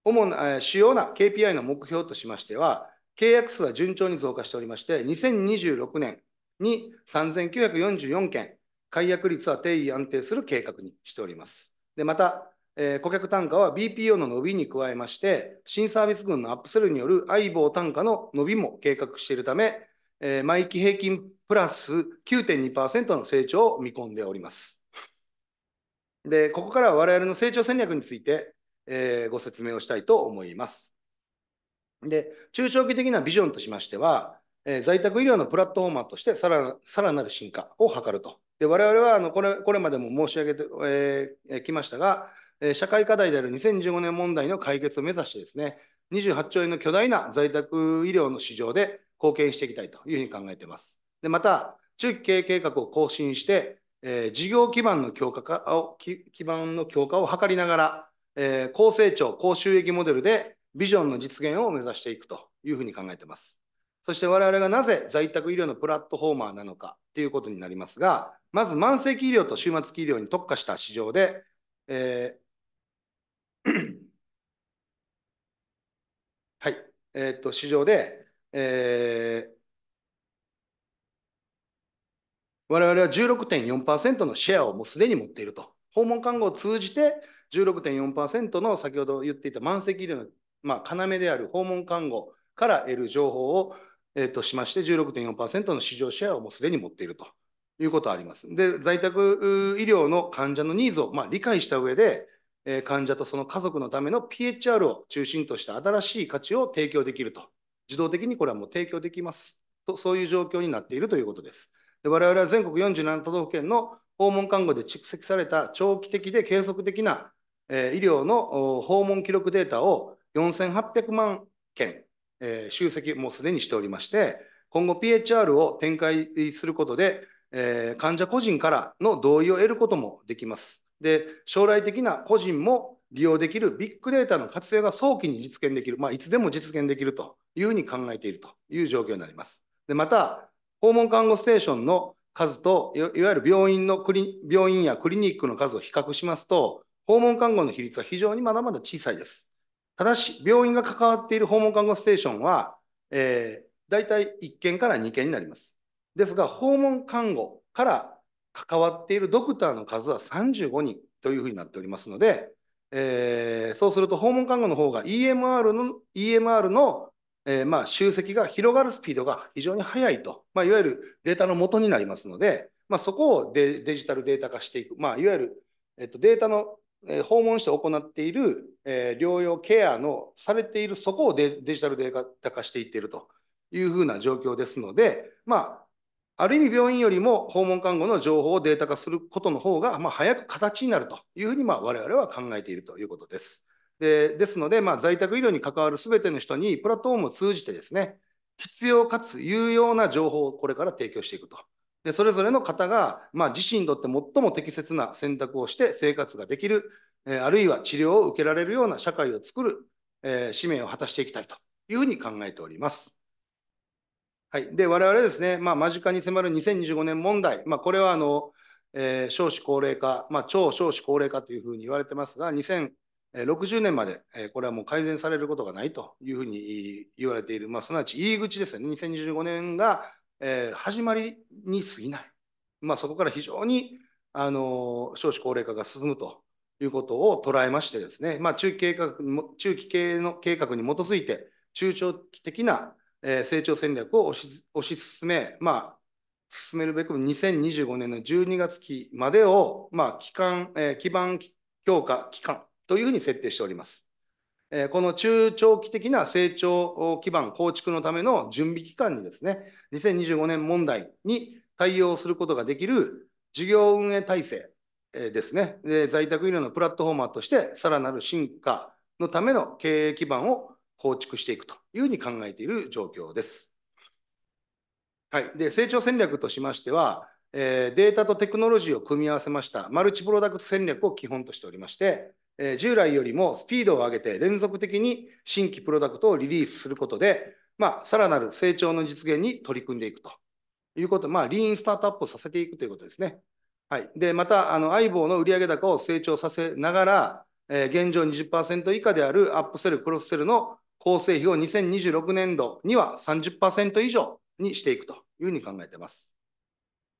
主な主要な KPI の目標としましては、契約数は順調に増加しておりまして、2026年に3944件、解約率は定位安定する計画にしております。で、また、え顧客単価は BPO の伸びに加えまして、新サービス群のアップセルによる相棒単価の伸びも計画しているため、えー、毎期平均プラス9.2%の成長を見込んでおります。で、ここからは我々の成長戦略について、えー、ご説明をしたいと思います。で、中長期的なビジョンとしましては、えー、在宅医療のプラットフォーマーとしてさらさらなる進化を図ると。で、我々はあのこれこれまでも申し上げてき、えー、ましたが、え社会課題である2015年問題の解決を目指してですね、28兆円の巨大な在宅医療の市場で貢献していきたいというふうに考えています。でまた、中期経営計画を更新して、えー、事業基盤の強化化を基盤の強化を図りながら、えー、高成長、高収益モデルでビジョンの実現を目指していくというふうに考えています。そして我々がなぜ在宅医療のプラットフォーマーなのかということになりますが、まず慢性期医療と終末期医療に特化した市場で、えーはい、えー、っと市場で、えー、我々は16.4%のシェアをもうすでに持っていると。訪問看護を通じて16.4%の先ほど言っていた満席医療の、まあ、要である訪問看護から得る情報を、えー、としまして16.4%の市場シェアをもうすでに持っているということはあります。で、在宅医療の患者のニーズを、まあ、理解した上で、えー、患者とその家族のための PHR を中心とした新しい価値を提供できると自動的にこれはもう提供できますと、そういう状況になっているということです。で我々は全国47都道府県の訪問看護で蓄積された長期的で継続的な、えー、医療の訪問記録データを4800万件、えー、集積もうすでにしておりまして、今後 PHR を展開することで、えー、患者個人からの同意を得ることもできます。で、将来的な個人も利用できるビッグデータの活用が早期に実現できる、まあ、いつでも実現できるというふうに考えているという状況になります。でまた、訪問看護ステーションの数といわゆる病院のクリ病院やクリニックの数を比較しますと、訪問看護の比率は非常にまだまだ小さいです。ただし、病院が関わっている訪問看護ステーションは、えー、大体1件から2件になります。ですが、訪問看護から関わっているドクターの数は35人というふうになっておりますので、えー、そうすると訪問看護の方が EMR の EMR の、えー、まあ、集積が広がるスピードが非常に速いと、まあ、いわゆるデータの元になりますので、まあ、そこをデジタルデータ化していく、まあ、いわゆる、えっと、データの、えー、訪問して行っている、え療養ケアのされているそこをデジタルデータ化していっているというふうな状況ですので、まあある意味病院よりも訪問看護の情報をデータ化することの方が、まあ、早く形になるというふうに、まあ、我々は考えているということです。でですので、まあ、在宅医療に関わるすべての人にプラットフォームを通じてですね、必要かつ有用な情報をこれから提供していくと。でそれぞれの方が、まあ、自身にとって最も適切な選択をして生活ができる、えあるいは治療を受けられるような社会を作る、え使命を果たしていきたいというふうに考えております。はい、で我々ですね、まあ、間近に迫る2025年問題、まあ、これはあの、えー、少子高齢化、まあ、超少子高齢化というふうに言われてますが、2060年まで、えー、これはもう改善されることがないというふうに言われている、まあ、すなわち入り口ですよね、2025年が、えー、始まりに過ぎない、まあ、そこから非常に、あの少子高齢化が進むということを捉えましてですね、まあ、中期計画中期計の計画に基づいて、中長期的なえー、成長戦略を推し推し進め、まあ、進めるべく2025年の12月期までを、まあ、期間、えー、基盤強化期間というふうに設定しております。えー、この中長期的な成長基盤構築のための準備期間にですね、2025年問題に対応することができる事業運営体制ですね、在宅医療のプラットフォーマーとして、さらなる進化のための経営基盤を構築していくというふうに考えている状況です。はい、で成長戦略としましては、えー、データとテクノロジーを組み合わせましたマルチプロダクト戦略を基本としておりまして、えー、従来よりもスピードを上げて連続的に新規プロダクトをリリースすることで、まあ、さらなる成長の実現に取り組んでいくということ、まあ、リーンスタートアップをさせていくということですね。はい、でまた、あの相棒の売上高を成長させながら、えー、現状20%以下であるアップセル、クロスセルの構成比を2026年度には30%以上にしていくというふうに考えています。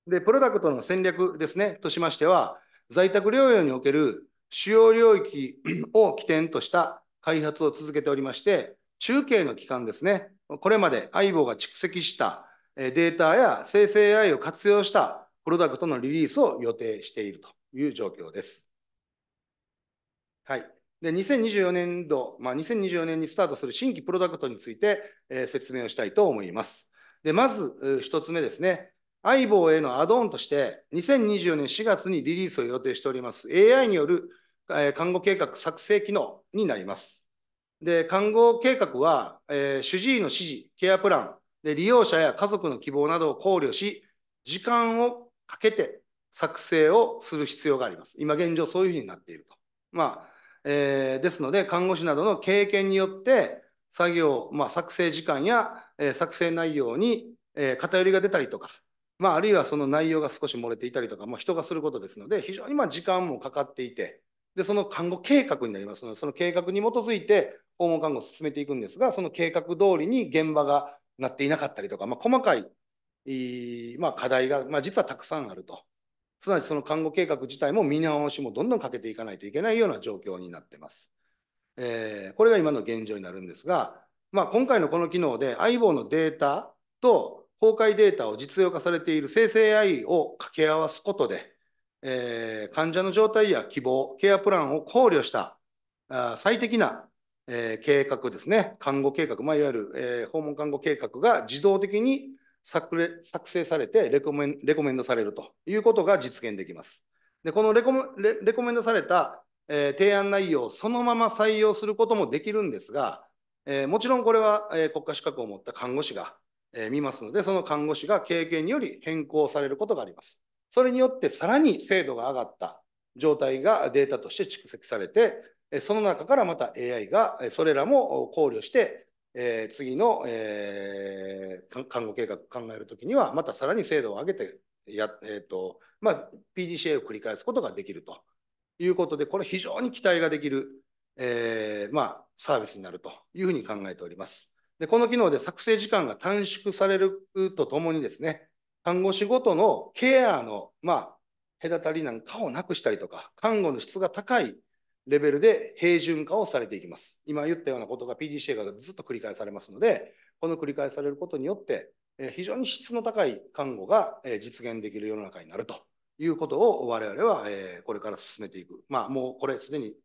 で、プロダクトの戦略ですね、としましては、在宅療養における主要領域を起点とした開発を続けておりまして、中継の期間ですね、これまで IBO が蓄積したデータや生成 AI を活用したプロダクトのリリースを予定しているという状況です。はい。で、2024年度、まあ、2024年にスタートする新規プロダクトについて、えー、説明をしたいと思います。で、まず、一つ目ですね。相棒へのアドオンとして、2024年4月にリリースを予定しております AI による、看護計画作成機能になります。で、看護計画は、えー、主治医の指示、ケアプランで、利用者や家族の希望などを考慮し、時間をかけて作成をする必要があります。今現状そういうふうになっていると。まあ、えー、ですので看護師などの経験によって作業、まあ、作成時間や、えー、作成内容に、えー、偏りが出たりとか、まあ、あるいはその内容が少し漏れていたりとか、まあ、人がすることですので非常にまあ時間もかかっていてでその看護計画になりますのでその計画に基づいて訪問看護を進めていくんですがその計画通りに現場がなっていなかったりとか、まあ、細かい、まあ、課題が、まあ、実はたくさんあると。すなわちその看護計画自体も見直しもどんどんかけていかないといけないような状況になってます。えー、これが今の現状になるんですが、まあ、今回のこの機能で相棒のデータと公開データを実用化されている生成 AI を掛け合わすことで、えー、患者の状態や希望、ケアプランを考慮したあ最適な、えー、計画ですね、看護計画、まあ、いわゆる、えー、訪問看護計画が自動的に作成されてレコメンレコメンドされるということが実現できます。でこのレコレレコメンドされた、えー、提案内容をそのまま採用することもできるんですが、えー、もちろんこれは、えー、国家資格を持った看護師が、えー、見ますので、その看護師が経験により変更されることがあります。それによってさらに精度が上がった状態がデータとして蓄積されて、その中からまた AI がそれらも考慮してえー、次の、えー、看護計画考えるときには、またさらに精度を上げてや、えーとまあ、PDCA を繰り返すことができるということで、これ非常に期待ができる、えーまあ、サービスになるというふうに考えております。でこの機能で作成時間が短縮されるとともにですね、看護師ごとのケアの、まあ、隔たりなんかをなくしたりとか、看護の質が高いレベルで平準化をされていきます。今言ったようなことが PDCA がずっと繰り返されますので、この繰り返されることによって、非常に質の高い看護が実現できる世の中になるということを我々はこれから進めていく。まあ、もうこれすでに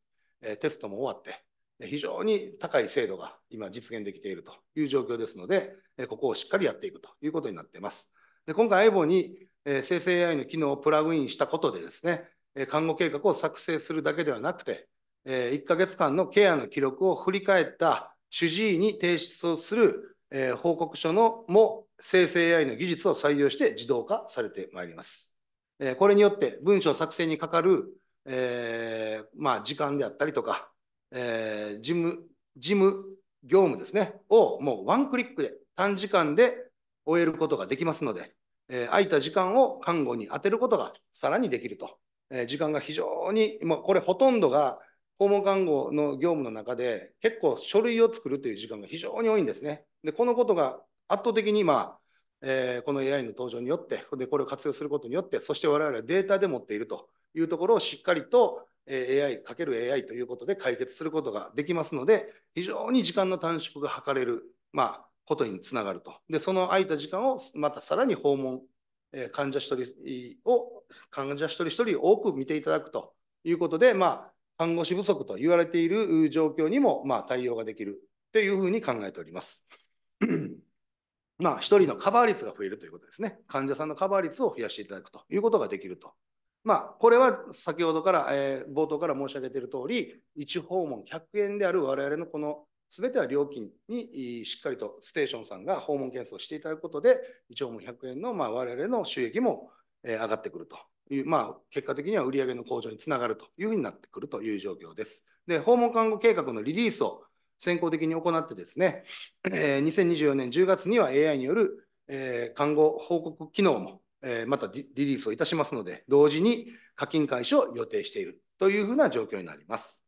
テストも終わって、非常に高い精度が今実現できているという状況ですので、ここをしっかりやっていくということになっています。で今回 IBO に生成 AI の機能をプラグインしたことでですね、看護計画を作成するだけではなくて、1ヶ月間のケアの記録を振り返った主治医に提出をする報告書のも生成 AI の技術を採用して自動化されてまいります。これによって文章作成にかかる、えー、まあ、時間であったりとか、えー、事務、事務業務ですね、をもうワンクリックで短時間で終えることができますので、えー、空いた時間を看護に充てることがさらにできると時間が非常に、まあ、これほとんどが訪問看護の業務の中で結構書類を作るという時間が非常に多いんですね。でこのことが圧倒的に今、えー、この AI の登場によってでこれを活用することによってそして我々はデータで持っているというところをしっかりと AI×AI ということで解決することができますので非常に時間の短縮が図れる、まあ、ことにつながるとでその空いた時間をまたさらに訪問患者1人を患者一人一人多く見ていただくということで、まあ、看護師不足と言われている状況にも、まあ、対応ができるというふうに考えております。まあ、1人のカバー率が増えるということですね。患者さんのカバー率を増やしていただくということができると。まあ、これは先ほどから、えー、冒頭から申し上げている通り、1訪問100円である我々のこの全ては料金にしっかりとステーションさんが訪問検査をしていただくことで、1訪問100円の、まあ、我々の収益も上がってくるという、まあ、結果的には売上の向上につながるというふうになってくるという状況です。で、訪問看護計画のリリースを先行的に行ってですね、えー、2024年10月には AI による、えー、看護報告機能も、えー、またリリースをいたしますので、同時に課金開始を予定しているというふうな状況になります。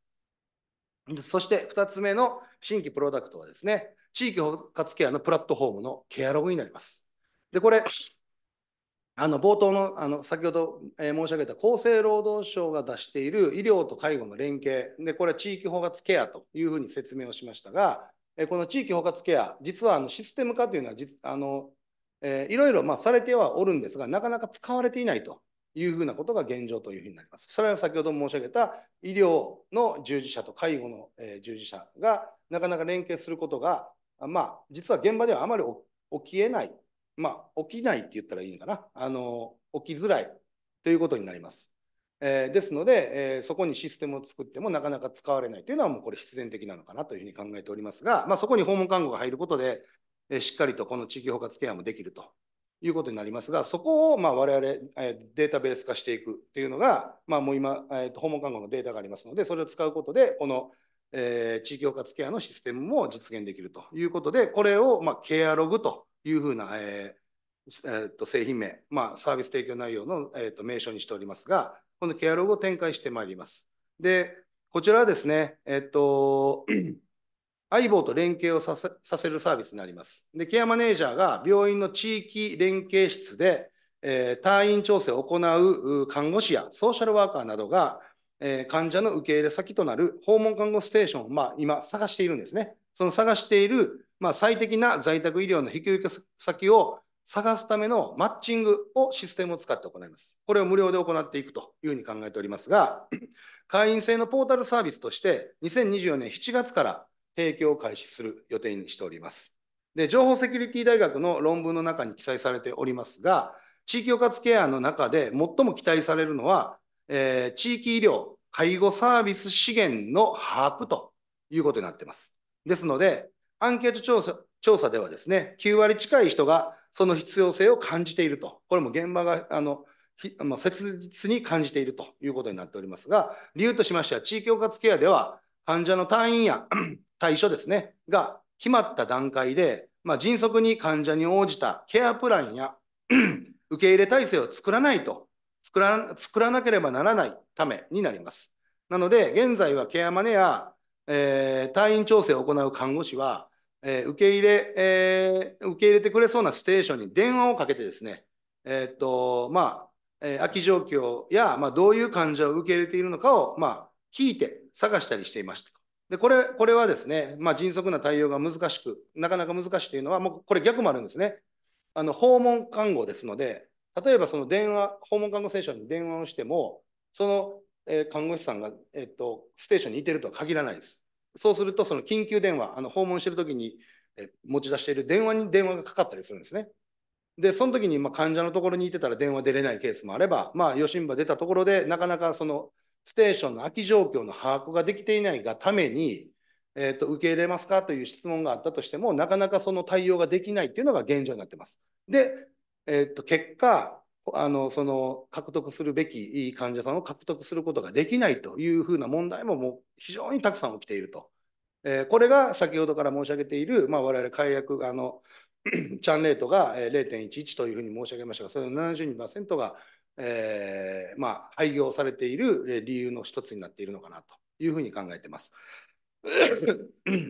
そして2つ目の新規プロダクトはですね、地域包括ケアのプラットフォームのケアログになります。で、これ、あの冒頭のあの先ほど申し上げた厚生労働省が出している医療と介護の連携でこれは地域包括ケアというふうに説明をしましたがこの地域包括ケア実はあのシステム化というのはあの、えー、いろいろまあされてはおるんですがなかなか使われていないというふうなことが現状というふうになります。それは先ほど申し上げた医療の従事者と介護の従事者がなかなか連携することが、まあ、実は現場ではあまり起きえないまあ、起きないって言ったらいいのかな。あの、起きづらいということになります。えー、ですので、えー、そこにシステムを作ってもなかなか使われないというのはもうこれ必然的なのかなというふうに考えておりますが、まあ、そこに訪問看護が入ることで、えー、しっかりとこの地域包括ケアもできるということになりますが、そこをまあ我々、えー、データベース化していくというのが、まあ、もう今、えー、訪問看護のデータがありますので、それを使うことで、この、えー、地域包括ケアのシステムも実現できるということで、これをまあケアログというふうな、えーえー、と製品名、まあ、サービス提供内容の、えー、と名称にしておりますが、このケアログを展開してまいります。で、こちらはですね、えっ、ー、と、相棒と連携をさせさせるサービスになります。で、ケアマネージャーが病院の地域連携室で、えー、退院調整を行う看護師やソーシャルワーカーなどが、えー、患者の受け入れ先となる訪問看護ステーションを、まあ、今探しているんですね。その探しているまあ、最適な在宅医療の引き受け先を探すためのマッチングをシステムを使って行います。これを無料で行っていくというふうに考えておりますが、会員制のポータルサービスとして、2024年7月から提供を開始する予定にしております。で情報セキュリティ大学の論文の中に記載されておりますが、地域包括ケアの中で最も期待されるのは、えー、地域医療、介護サービス資源の把握ということになっています。ですので、アンケート調査調査ではですね、9割近い人がその必要性を感じていると、これも現場があの切実に感じているということになっておりますが、理由としましては、地域包括ケアでは、患者の退院や 対処ですね、が決まった段階で、まあ、迅速に患者に応じたケアプランや 受け入れ体制を作らないと作ら、作らなければならないためになります。なので、現在はケアマネやえー、退院調整を行う看護師は、えー、受け入れ、えー、受け入れてくれそうなステーションに電話をかけてですね、えー、っと、まあ、えー、空き状況や、まあ、どういう患者を受け入れているのかを、まあ、聞いて探したりしていました。で、これ、これはですね、まあ、迅速な対応が難しく、なかなか難しいというのは、もうこれ逆もあるんですね。あの、訪問看護ですので、例えばその電話、訪問看護セッションに電話をしても、そのえ看護師さんが、えっと、ステーションにいてるとは限らないです。そうすると、その緊急電話、あの訪問してるときに、え持ち出している電話に電話がかかったりするんですね。で、その時にま患者のところにいてたら電話出れないケースもあれば、まあ、余震波出たところで、なかなかそのステーションの空き状況の把握ができていないがために、えーと、受け入れますかという質問があったとしても、なかなかその対応ができないっていうのが現状になってます。で、えーと結果、あのその獲得するべき患者さんを獲得することができないというふうな問題ももう非常にたくさん起きていると。えこれが先ほどから申し上げている、まあ、我々解約あの チャンレートが0.11というふうに申し上げましたがそれの72%が、えー、まあ、廃業されている理由の一つになっているのかなというふうに考えています。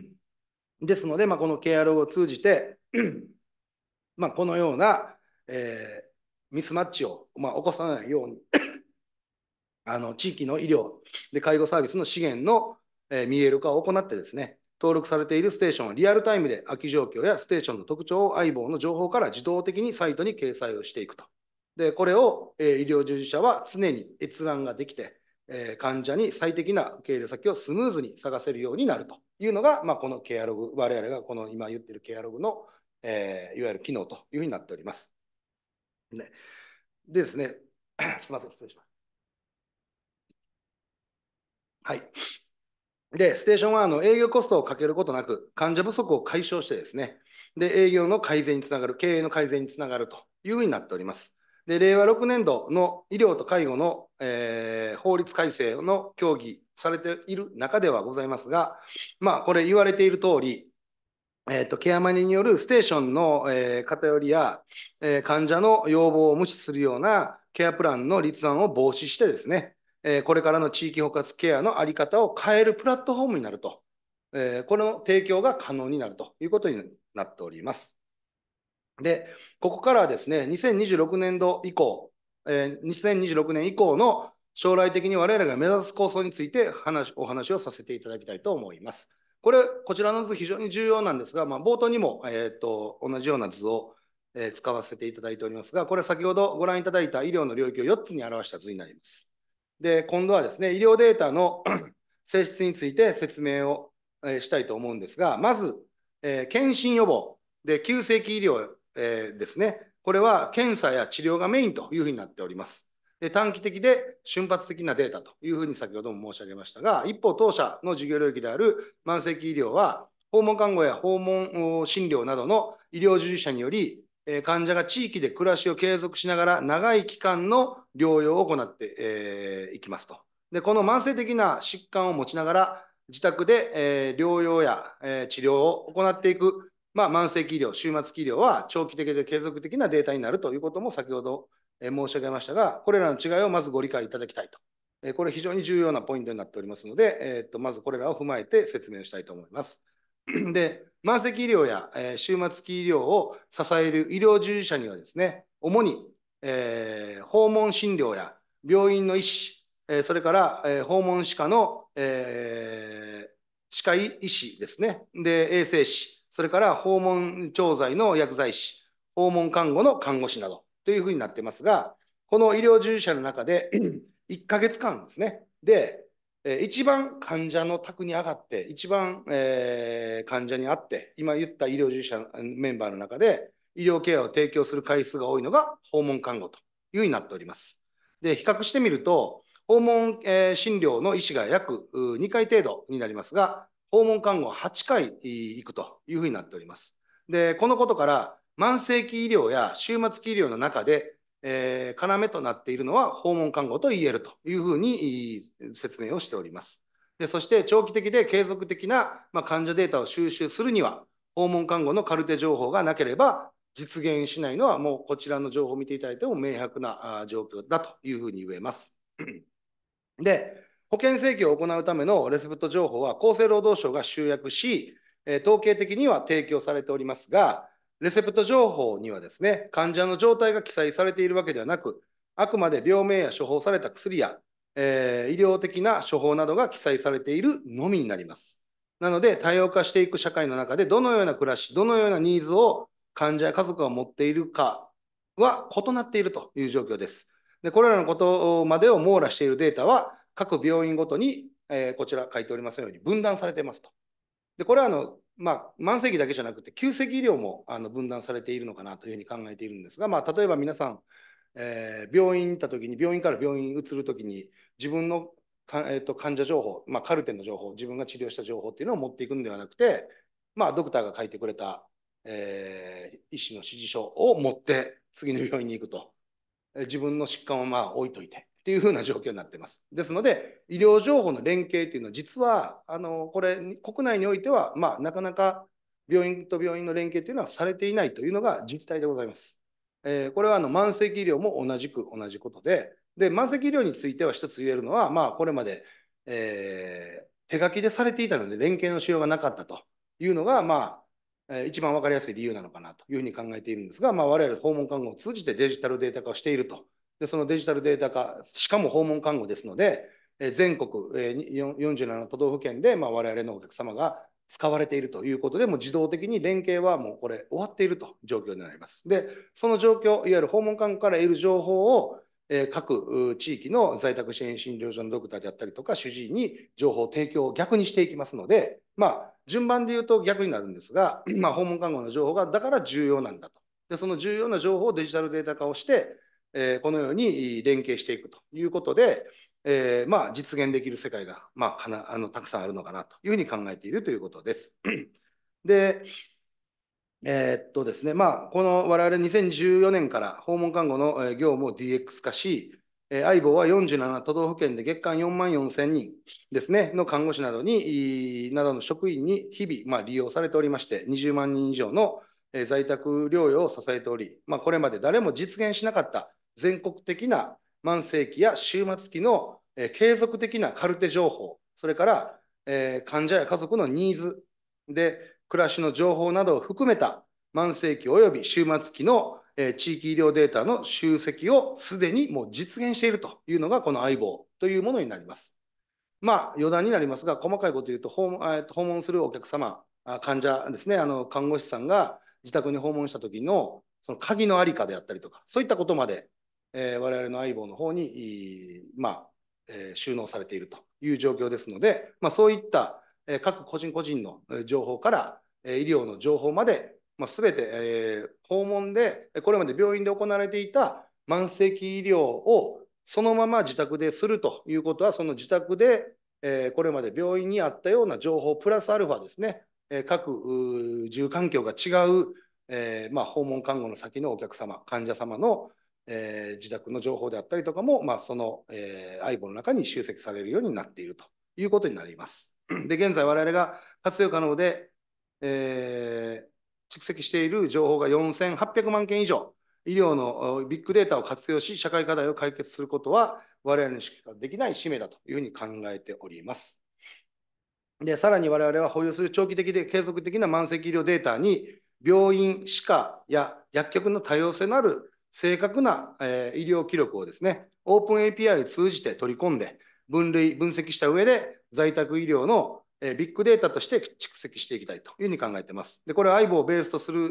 ですので、まあ、この KRO を通じて、まあ、このような、えーミスマッチを、まあ、起こさないように あの地域の医療で介護サービスの資源の、えー、見える化を行ってですね、登録されているステーションをリアルタイムで空き状況やステーションの特徴を相棒の情報から自動的にサイトに掲載をしていくと。で、これを、えー、医療従事者は常に閲覧ができて、えー、患者に最適な受け入れ先をスムーズに探せるようになるというのが、まあ、このケアログ、我々がこの今言っているケアログの、えー、いわゆる機能というふうになっております。ね。でですね、すみません、失礼します。はい。で、ステーションはあの営業コストをかけることなく、患者不足を解消してですね、で、営業の改善につながる、経営の改善につながるというふうになっております。で、令和6年度の医療と介護の、えー、法律改正の協議されている中ではございますが、まあ、これ言われている通り、えーと、ケアマネによるステーションの、えー、偏りや、えー、患者の要望を無視するようなケアプランの立案を防止してですね、えー、これからの地域包括ケアの在り方を変えるプラットフォームになると、えこの提供が可能になるということになっております。で、ここからはですね、2026年度以降、え2026年以降の将来的に我々が目指す構想について話お話をさせていただきたいと思います。これ、こちらの図非常に重要なんですが、まあ、冒頭にも、えーと、同じような図を、えー、使わせていただいておりますが、これ先ほどご覧いただいた医療の領域を4つに表した図になります。で、今度はですね、医療データの 性質について説明を、えー、したいと思うんですが、まず、えー、検診予防で、急性期医療、えー、ですね、これは検査や治療がメインというふうになっております。で短期的で瞬発的なデータというふうに先ほども申し上げましたが、一方、当社の事業領域である慢性期医療は、訪問看護や訪問診療などの医療従事者により、患者が地域で暮らしを継続しながら長い期間の療養を行っていきますと。でこの慢性的な疾患を持ちながら自宅で療養や治療を行っていく、まあ、慢性期医療、終末期医療は長期的で継続的なデータになるということも先ほど申し上げましたが、これらの違いをまずご理解いただきたいと。これ非常に重要なポイントになっておりますので、えー、とまずこれらを踏まえて説明したいと思います。で、満席医療や、え終末期医療を支える医療従事者にはですね、主に、え訪問診療や病院の医師、えそれから、え訪問歯科の、え歯科医師ですね、で衛生士、それから訪問調剤の薬剤師、訪問看護の看護師など、というふうになってますが、この医療従事者の中で1 ヶ月間ですね、で、一番患者の宅に上がって、一番、えー、患者に会って、今言った医療従事者メンバーの中で、医療ケアを提供する回数が多いのが訪問看護というふうになっております。で、比較してみると、訪問、えー、診療の医師が約2回程度になりますが、訪問看護は8回行くというふうになっております。で、このことから、慢性期医療や終末期医療の中で、えー、要となっているのは訪問看護と言えるというふうに説明をしております。でそして長期的で継続的な、まあ、患者データを収集するには訪問看護のカルテ情報がなければ実現しないのはもうこちらの情報を見ていただいても明白な状況だというふうに言えます。で保険請求を行うためのレセプト情報は厚生労働省が集約し統計的には提供されておりますがレセプト情報にはですね、患者の状態が記載されているわけではなく、あくまで病名や処方された薬や、えー、医療的な処方などが記載されているのみになります。なので、多様化していく社会の中で、どのような暮らし、どのようなニーズを患者や家族が持っているかは異なっているという状況です。でこれらのことまでを網羅しているデータは、各病院ごとに、えー、こちら書いておりますように分断されていますと。でこれはあのまあ、満席だけじゃなくて、旧席医療もあの分断されているのかなというふうに考えているんですが、まあ、例えば皆さん、えー、病院行った時に、病院から病院に移る時に、自分のか、えー、と患者情報、まあ、カルテンの情報、自分が治療した情報っていうのを持っていくんではなくて、まあ、ドクターが書いてくれた、えー、医師の指示書を持って、次の病院に行くと。自分の疾患をまあ置いといて、っていうふうな状況になってます。ですので、医療情報の連携っていうのは、実は、あの、これ、国内においては、まあ、なかなか病院と病院の連携というのはされていないというのが実態でございます。えー、これは、あの、慢性医療も同じく同じことで、で、慢性医療については一つ言えるのは、まあ、これまで、えー、手書きでされていたので、連携のしようがなかったというのが、まあ、一番分かりやすい理由なのかなというふうに考えているんですが、まあ、我々訪問看護を通じてデジタルデータ化をしているとでそのデジタルデータ化しかも訪問看護ですので全国47都道府県で、まあ、我々のお客様が使われているということでも自動的に連携はもうこれ終わっていると状況になります。でその状況いわゆる訪問看護から得る情報を各地域の在宅支援診療所のドクターであったりとか主治医に情報提供を逆にしていきますので、まあ、順番で言うと逆になるんですが、まあ、訪問看護の情報がだから重要なんだとでその重要な情報をデジタルデータ化をしてえー、このように連携していくということで、えー、まあ、実現できる世界が、まあ、かなあのたくさんあるのかなというふうに考えているということです。で、えー、っとですね、まあ、この我々2014年から訪問看護の業務を DX 化し、相棒は47都道府県で月間4万4千人ですね、の看護師などに、などの職員に日々、まあ、利用されておりまして、20万人以上の在宅療養を支えており、まあ、これまで誰も実現しなかった全国的な慢性期や終末期の、え継続的なカルテ情報、それから、え患者や家族のニーズで暮らしの情報などを含めた慢性期及び終末期の、え地域医療データの集積をすでにもう実現しているというのがこの相棒というものになります。まあ、余談になりますが、細かいこと言うと訪問するお客様、患者ですね、あの看護師さんが自宅に訪問した時のその鍵の在りかであったりとか、そういったことまでえー、我々の相棒の方に、まあえー、収納されているという状況ですので、まあ、そういった、えー、各個人個人の情報から、えー、医療の情報まで、まあ、全て、えー、訪問でこれまで病院で行われていた慢性期医療をそのまま自宅でするということはその自宅で、えー、これまで病院にあったような情報プラスアルファですね、えー、各住環境が違う、えーまあ、訪問看護の先のお客様患者様のえー、自宅の情報であったりとかも、まあ、その、えー、相棒の中に集積されるようになっているということになります。で、現在我々が活用可能で、えー、蓄積している情報が4800万件以上、医療のビッグデータを活用し、社会課題を解決することは、我々にしかできない使命だというふうに考えております。で、さらに我々は保有する長期的で継続的な慢性医療データに、病院、歯科や薬局の多様性のある正確な、えー、医療記録をですね、オープン API を通じて取り込んで、分類、分析した上で、在宅医療の、えー、ビッグデータとして蓄積していきたいというふうに考えています。で、これは IBO をベースとする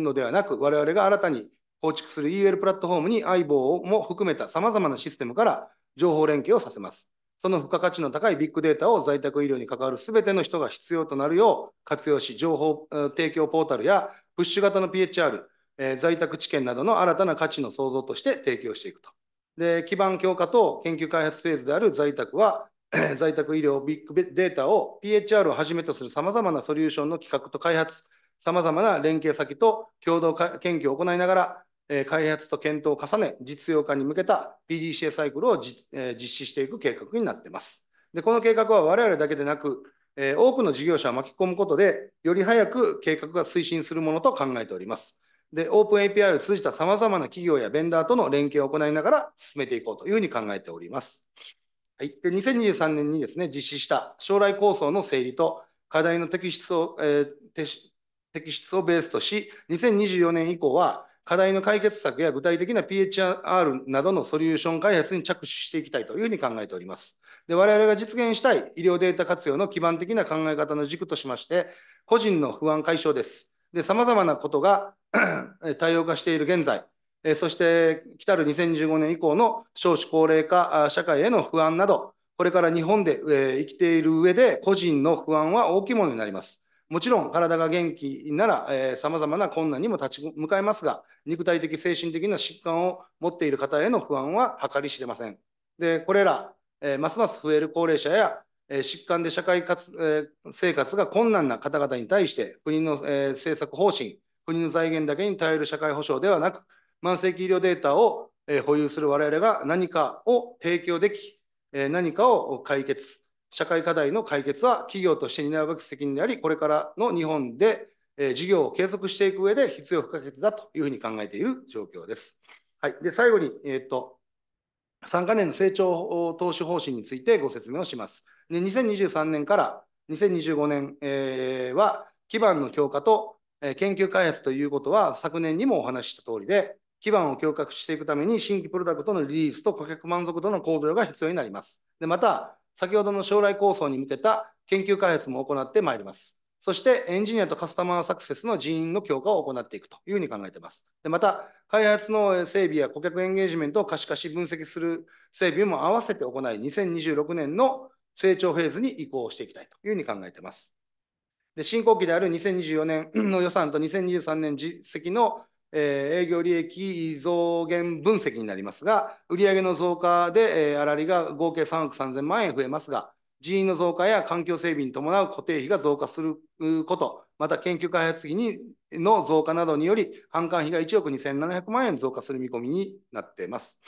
のではなく、我々が新たに構築する EL プラットフォームに IBO も含めた様々なシステムから情報連携をさせます。その付加価値の高いビッグデータを在宅医療に関わる全ての人が必要となるよう活用し、情報提供ポータルやプッシュ型の PHR、え在宅知見などの新たな価値の創造として提供していくと。で基盤強化と研究開発フェーズである在宅は、在宅医療ビッグデータを PHR をはじめとするさまざまなソリューションの企画と開発、さまざまな連携先と共同研究を行いながら、え開発と検討を重ね、実用化に向けた PDCA サイクルを実施していく計画になっています。でこの計画は我々だけでなく、え多くの事業者を巻き込むことで、より早く計画が推進するものと考えております。で、オープン API を通じたさまざまな企業やベンダーとの連携を行いながら進めていこうというふうに考えております。はい、で2023年にですね、実施した将来構想の整理と課題の摘出を、えー、摘出をベースとし、2024年以降は課題の解決策や具体的な PHR などのソリューション開発に着手していきたいというふうに考えております。で我々が実現したい医療データ活用の基盤的な考え方の軸としまして、個人の不安解消です。で、様々なことが 多様化している現在、そして来たる2015年以降の少子高齢化社会への不安など、これから日本で生きている上で個人の不安は大きいものになります。もちろん体が元気なら、さまざまな困難にも立ち向かいますが、肉体的、精神的な疾患を持っている方への不安は計り知れません。で、これら、えー、ますます増える高齢者や疾患で社会活生活が困難な方々に対して、国の政策方針、国の財源だけに頼る社会保障ではなく、慢性期医療データを保有する我々が何かを提供でき、何かを解決、社会課題の解決は企業として担うべき責任であり、これからの日本で事業を継続していく上で必要不可欠だというふうに考えている状況です。はい、で最後に、えー、っと3カ年の成長投資方針についてご説明をします。で2023年から2025年、えー、は基盤の強化と、えー、研究開発ということは昨年にもお話しした通りで、基盤を強化していくために新規プロダクトのリリースと顧客満足度の向上が必要になります。でまた、先ほどの将来構想に向けた研究開発も行ってまいります。そしてエンジニアとカスタマーサクセスの人員の強化を行っていくというふうに考えています。でまた、開発の整備や顧客エンゲージメントを可視化し分析する整備も合わせて行い、2026年の成長フェーズに移行していきたいというふうに考えています。で進行期である2024年の予算と2023年実績の、え営業利益増減分析になりますが、売上の増加で、えー、粗利が合計3億3000万円増えますが、人員の増加や環境整備に伴う固定費が増加すること、また研究開発費にの増加などにより、販管費が1億2700万円増加する見込みになっています。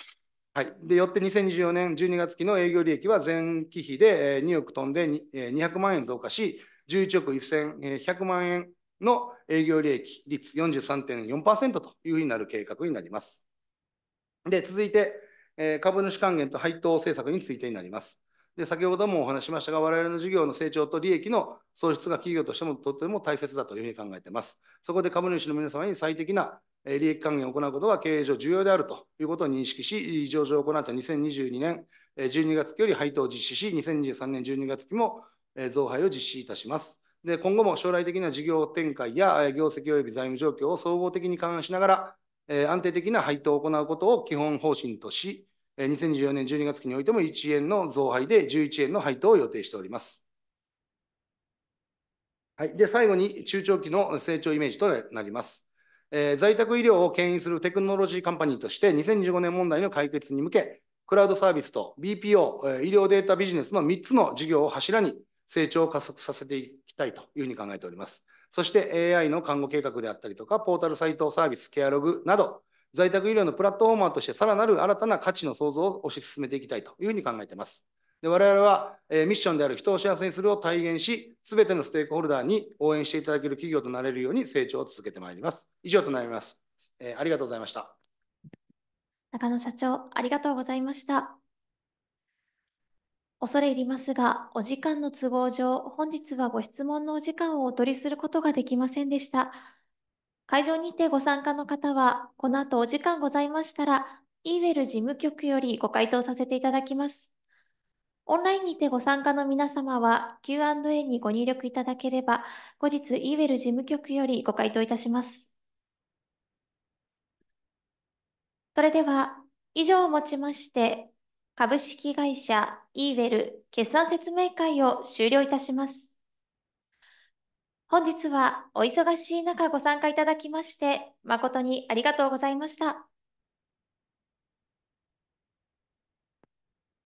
はい、でよって2024年12月期の営業利益は前期比で2億飛んで200万円増加し、11億1100万円の営業利益率43.4%というふうになる計画になります。で続いて、株主還元と配当政策についてになります。で先ほどもお話しましたが、我々の事業の成長と利益の創出が企業としてもとても大切だというふうに考えています。そこで株主の皆様に最適な利益還元を行うことは経営上重要であるということを認識し、上場を行った2022年12月期より配当を実施し、2023年12月期も増配を実施いたします。で今後も将来的な事業展開や業績及び財務状況を総合的に勘案しながら、安定的な配当を行うことを基本方針とし、2024年12月期においても1円の増配で11円の配当を予定しております。はい、で最後に中長期の成長イメージとなります。えー、在宅医療を牽引するテクノロジーカンパニーとして2015年問題の解決に向けクラウドサービスと BPO 医療データビジネスの3つの事業を柱に成長を加速させていきたいというふうに考えておりますそして AI の看護計画であったりとかポータルサイトサービスケアログなど在宅医療のプラットフォーマーとしてさらなる新たな価値の創造を推し進めていきたいというふうに考えていますで我々は、えー、ミッションである人を幸せにするを体現し、すべてのステークホルダーに応援していただける企業となれるように成長を続けてまいります。以上となります。えー、ありがとうございました。中野社長、ありがとうございました。恐れ入りますが、お時間の都合上、本日はご質問のお時間をお取りすることができませんでした。会場にてご参加の方は、この後お時間ございましたら、イーウェル事務局よりご回答させていただきます。オンラインにてご参加の皆様は Q&A にご入力いただければ、後日 EWEL 事務局よりご回答いたします。それでは、以上をもちまして、株式会社 EWEL 決算説明会を終了いたします。本日はお忙しい中ご参加いただきまして、誠にありがとうございました。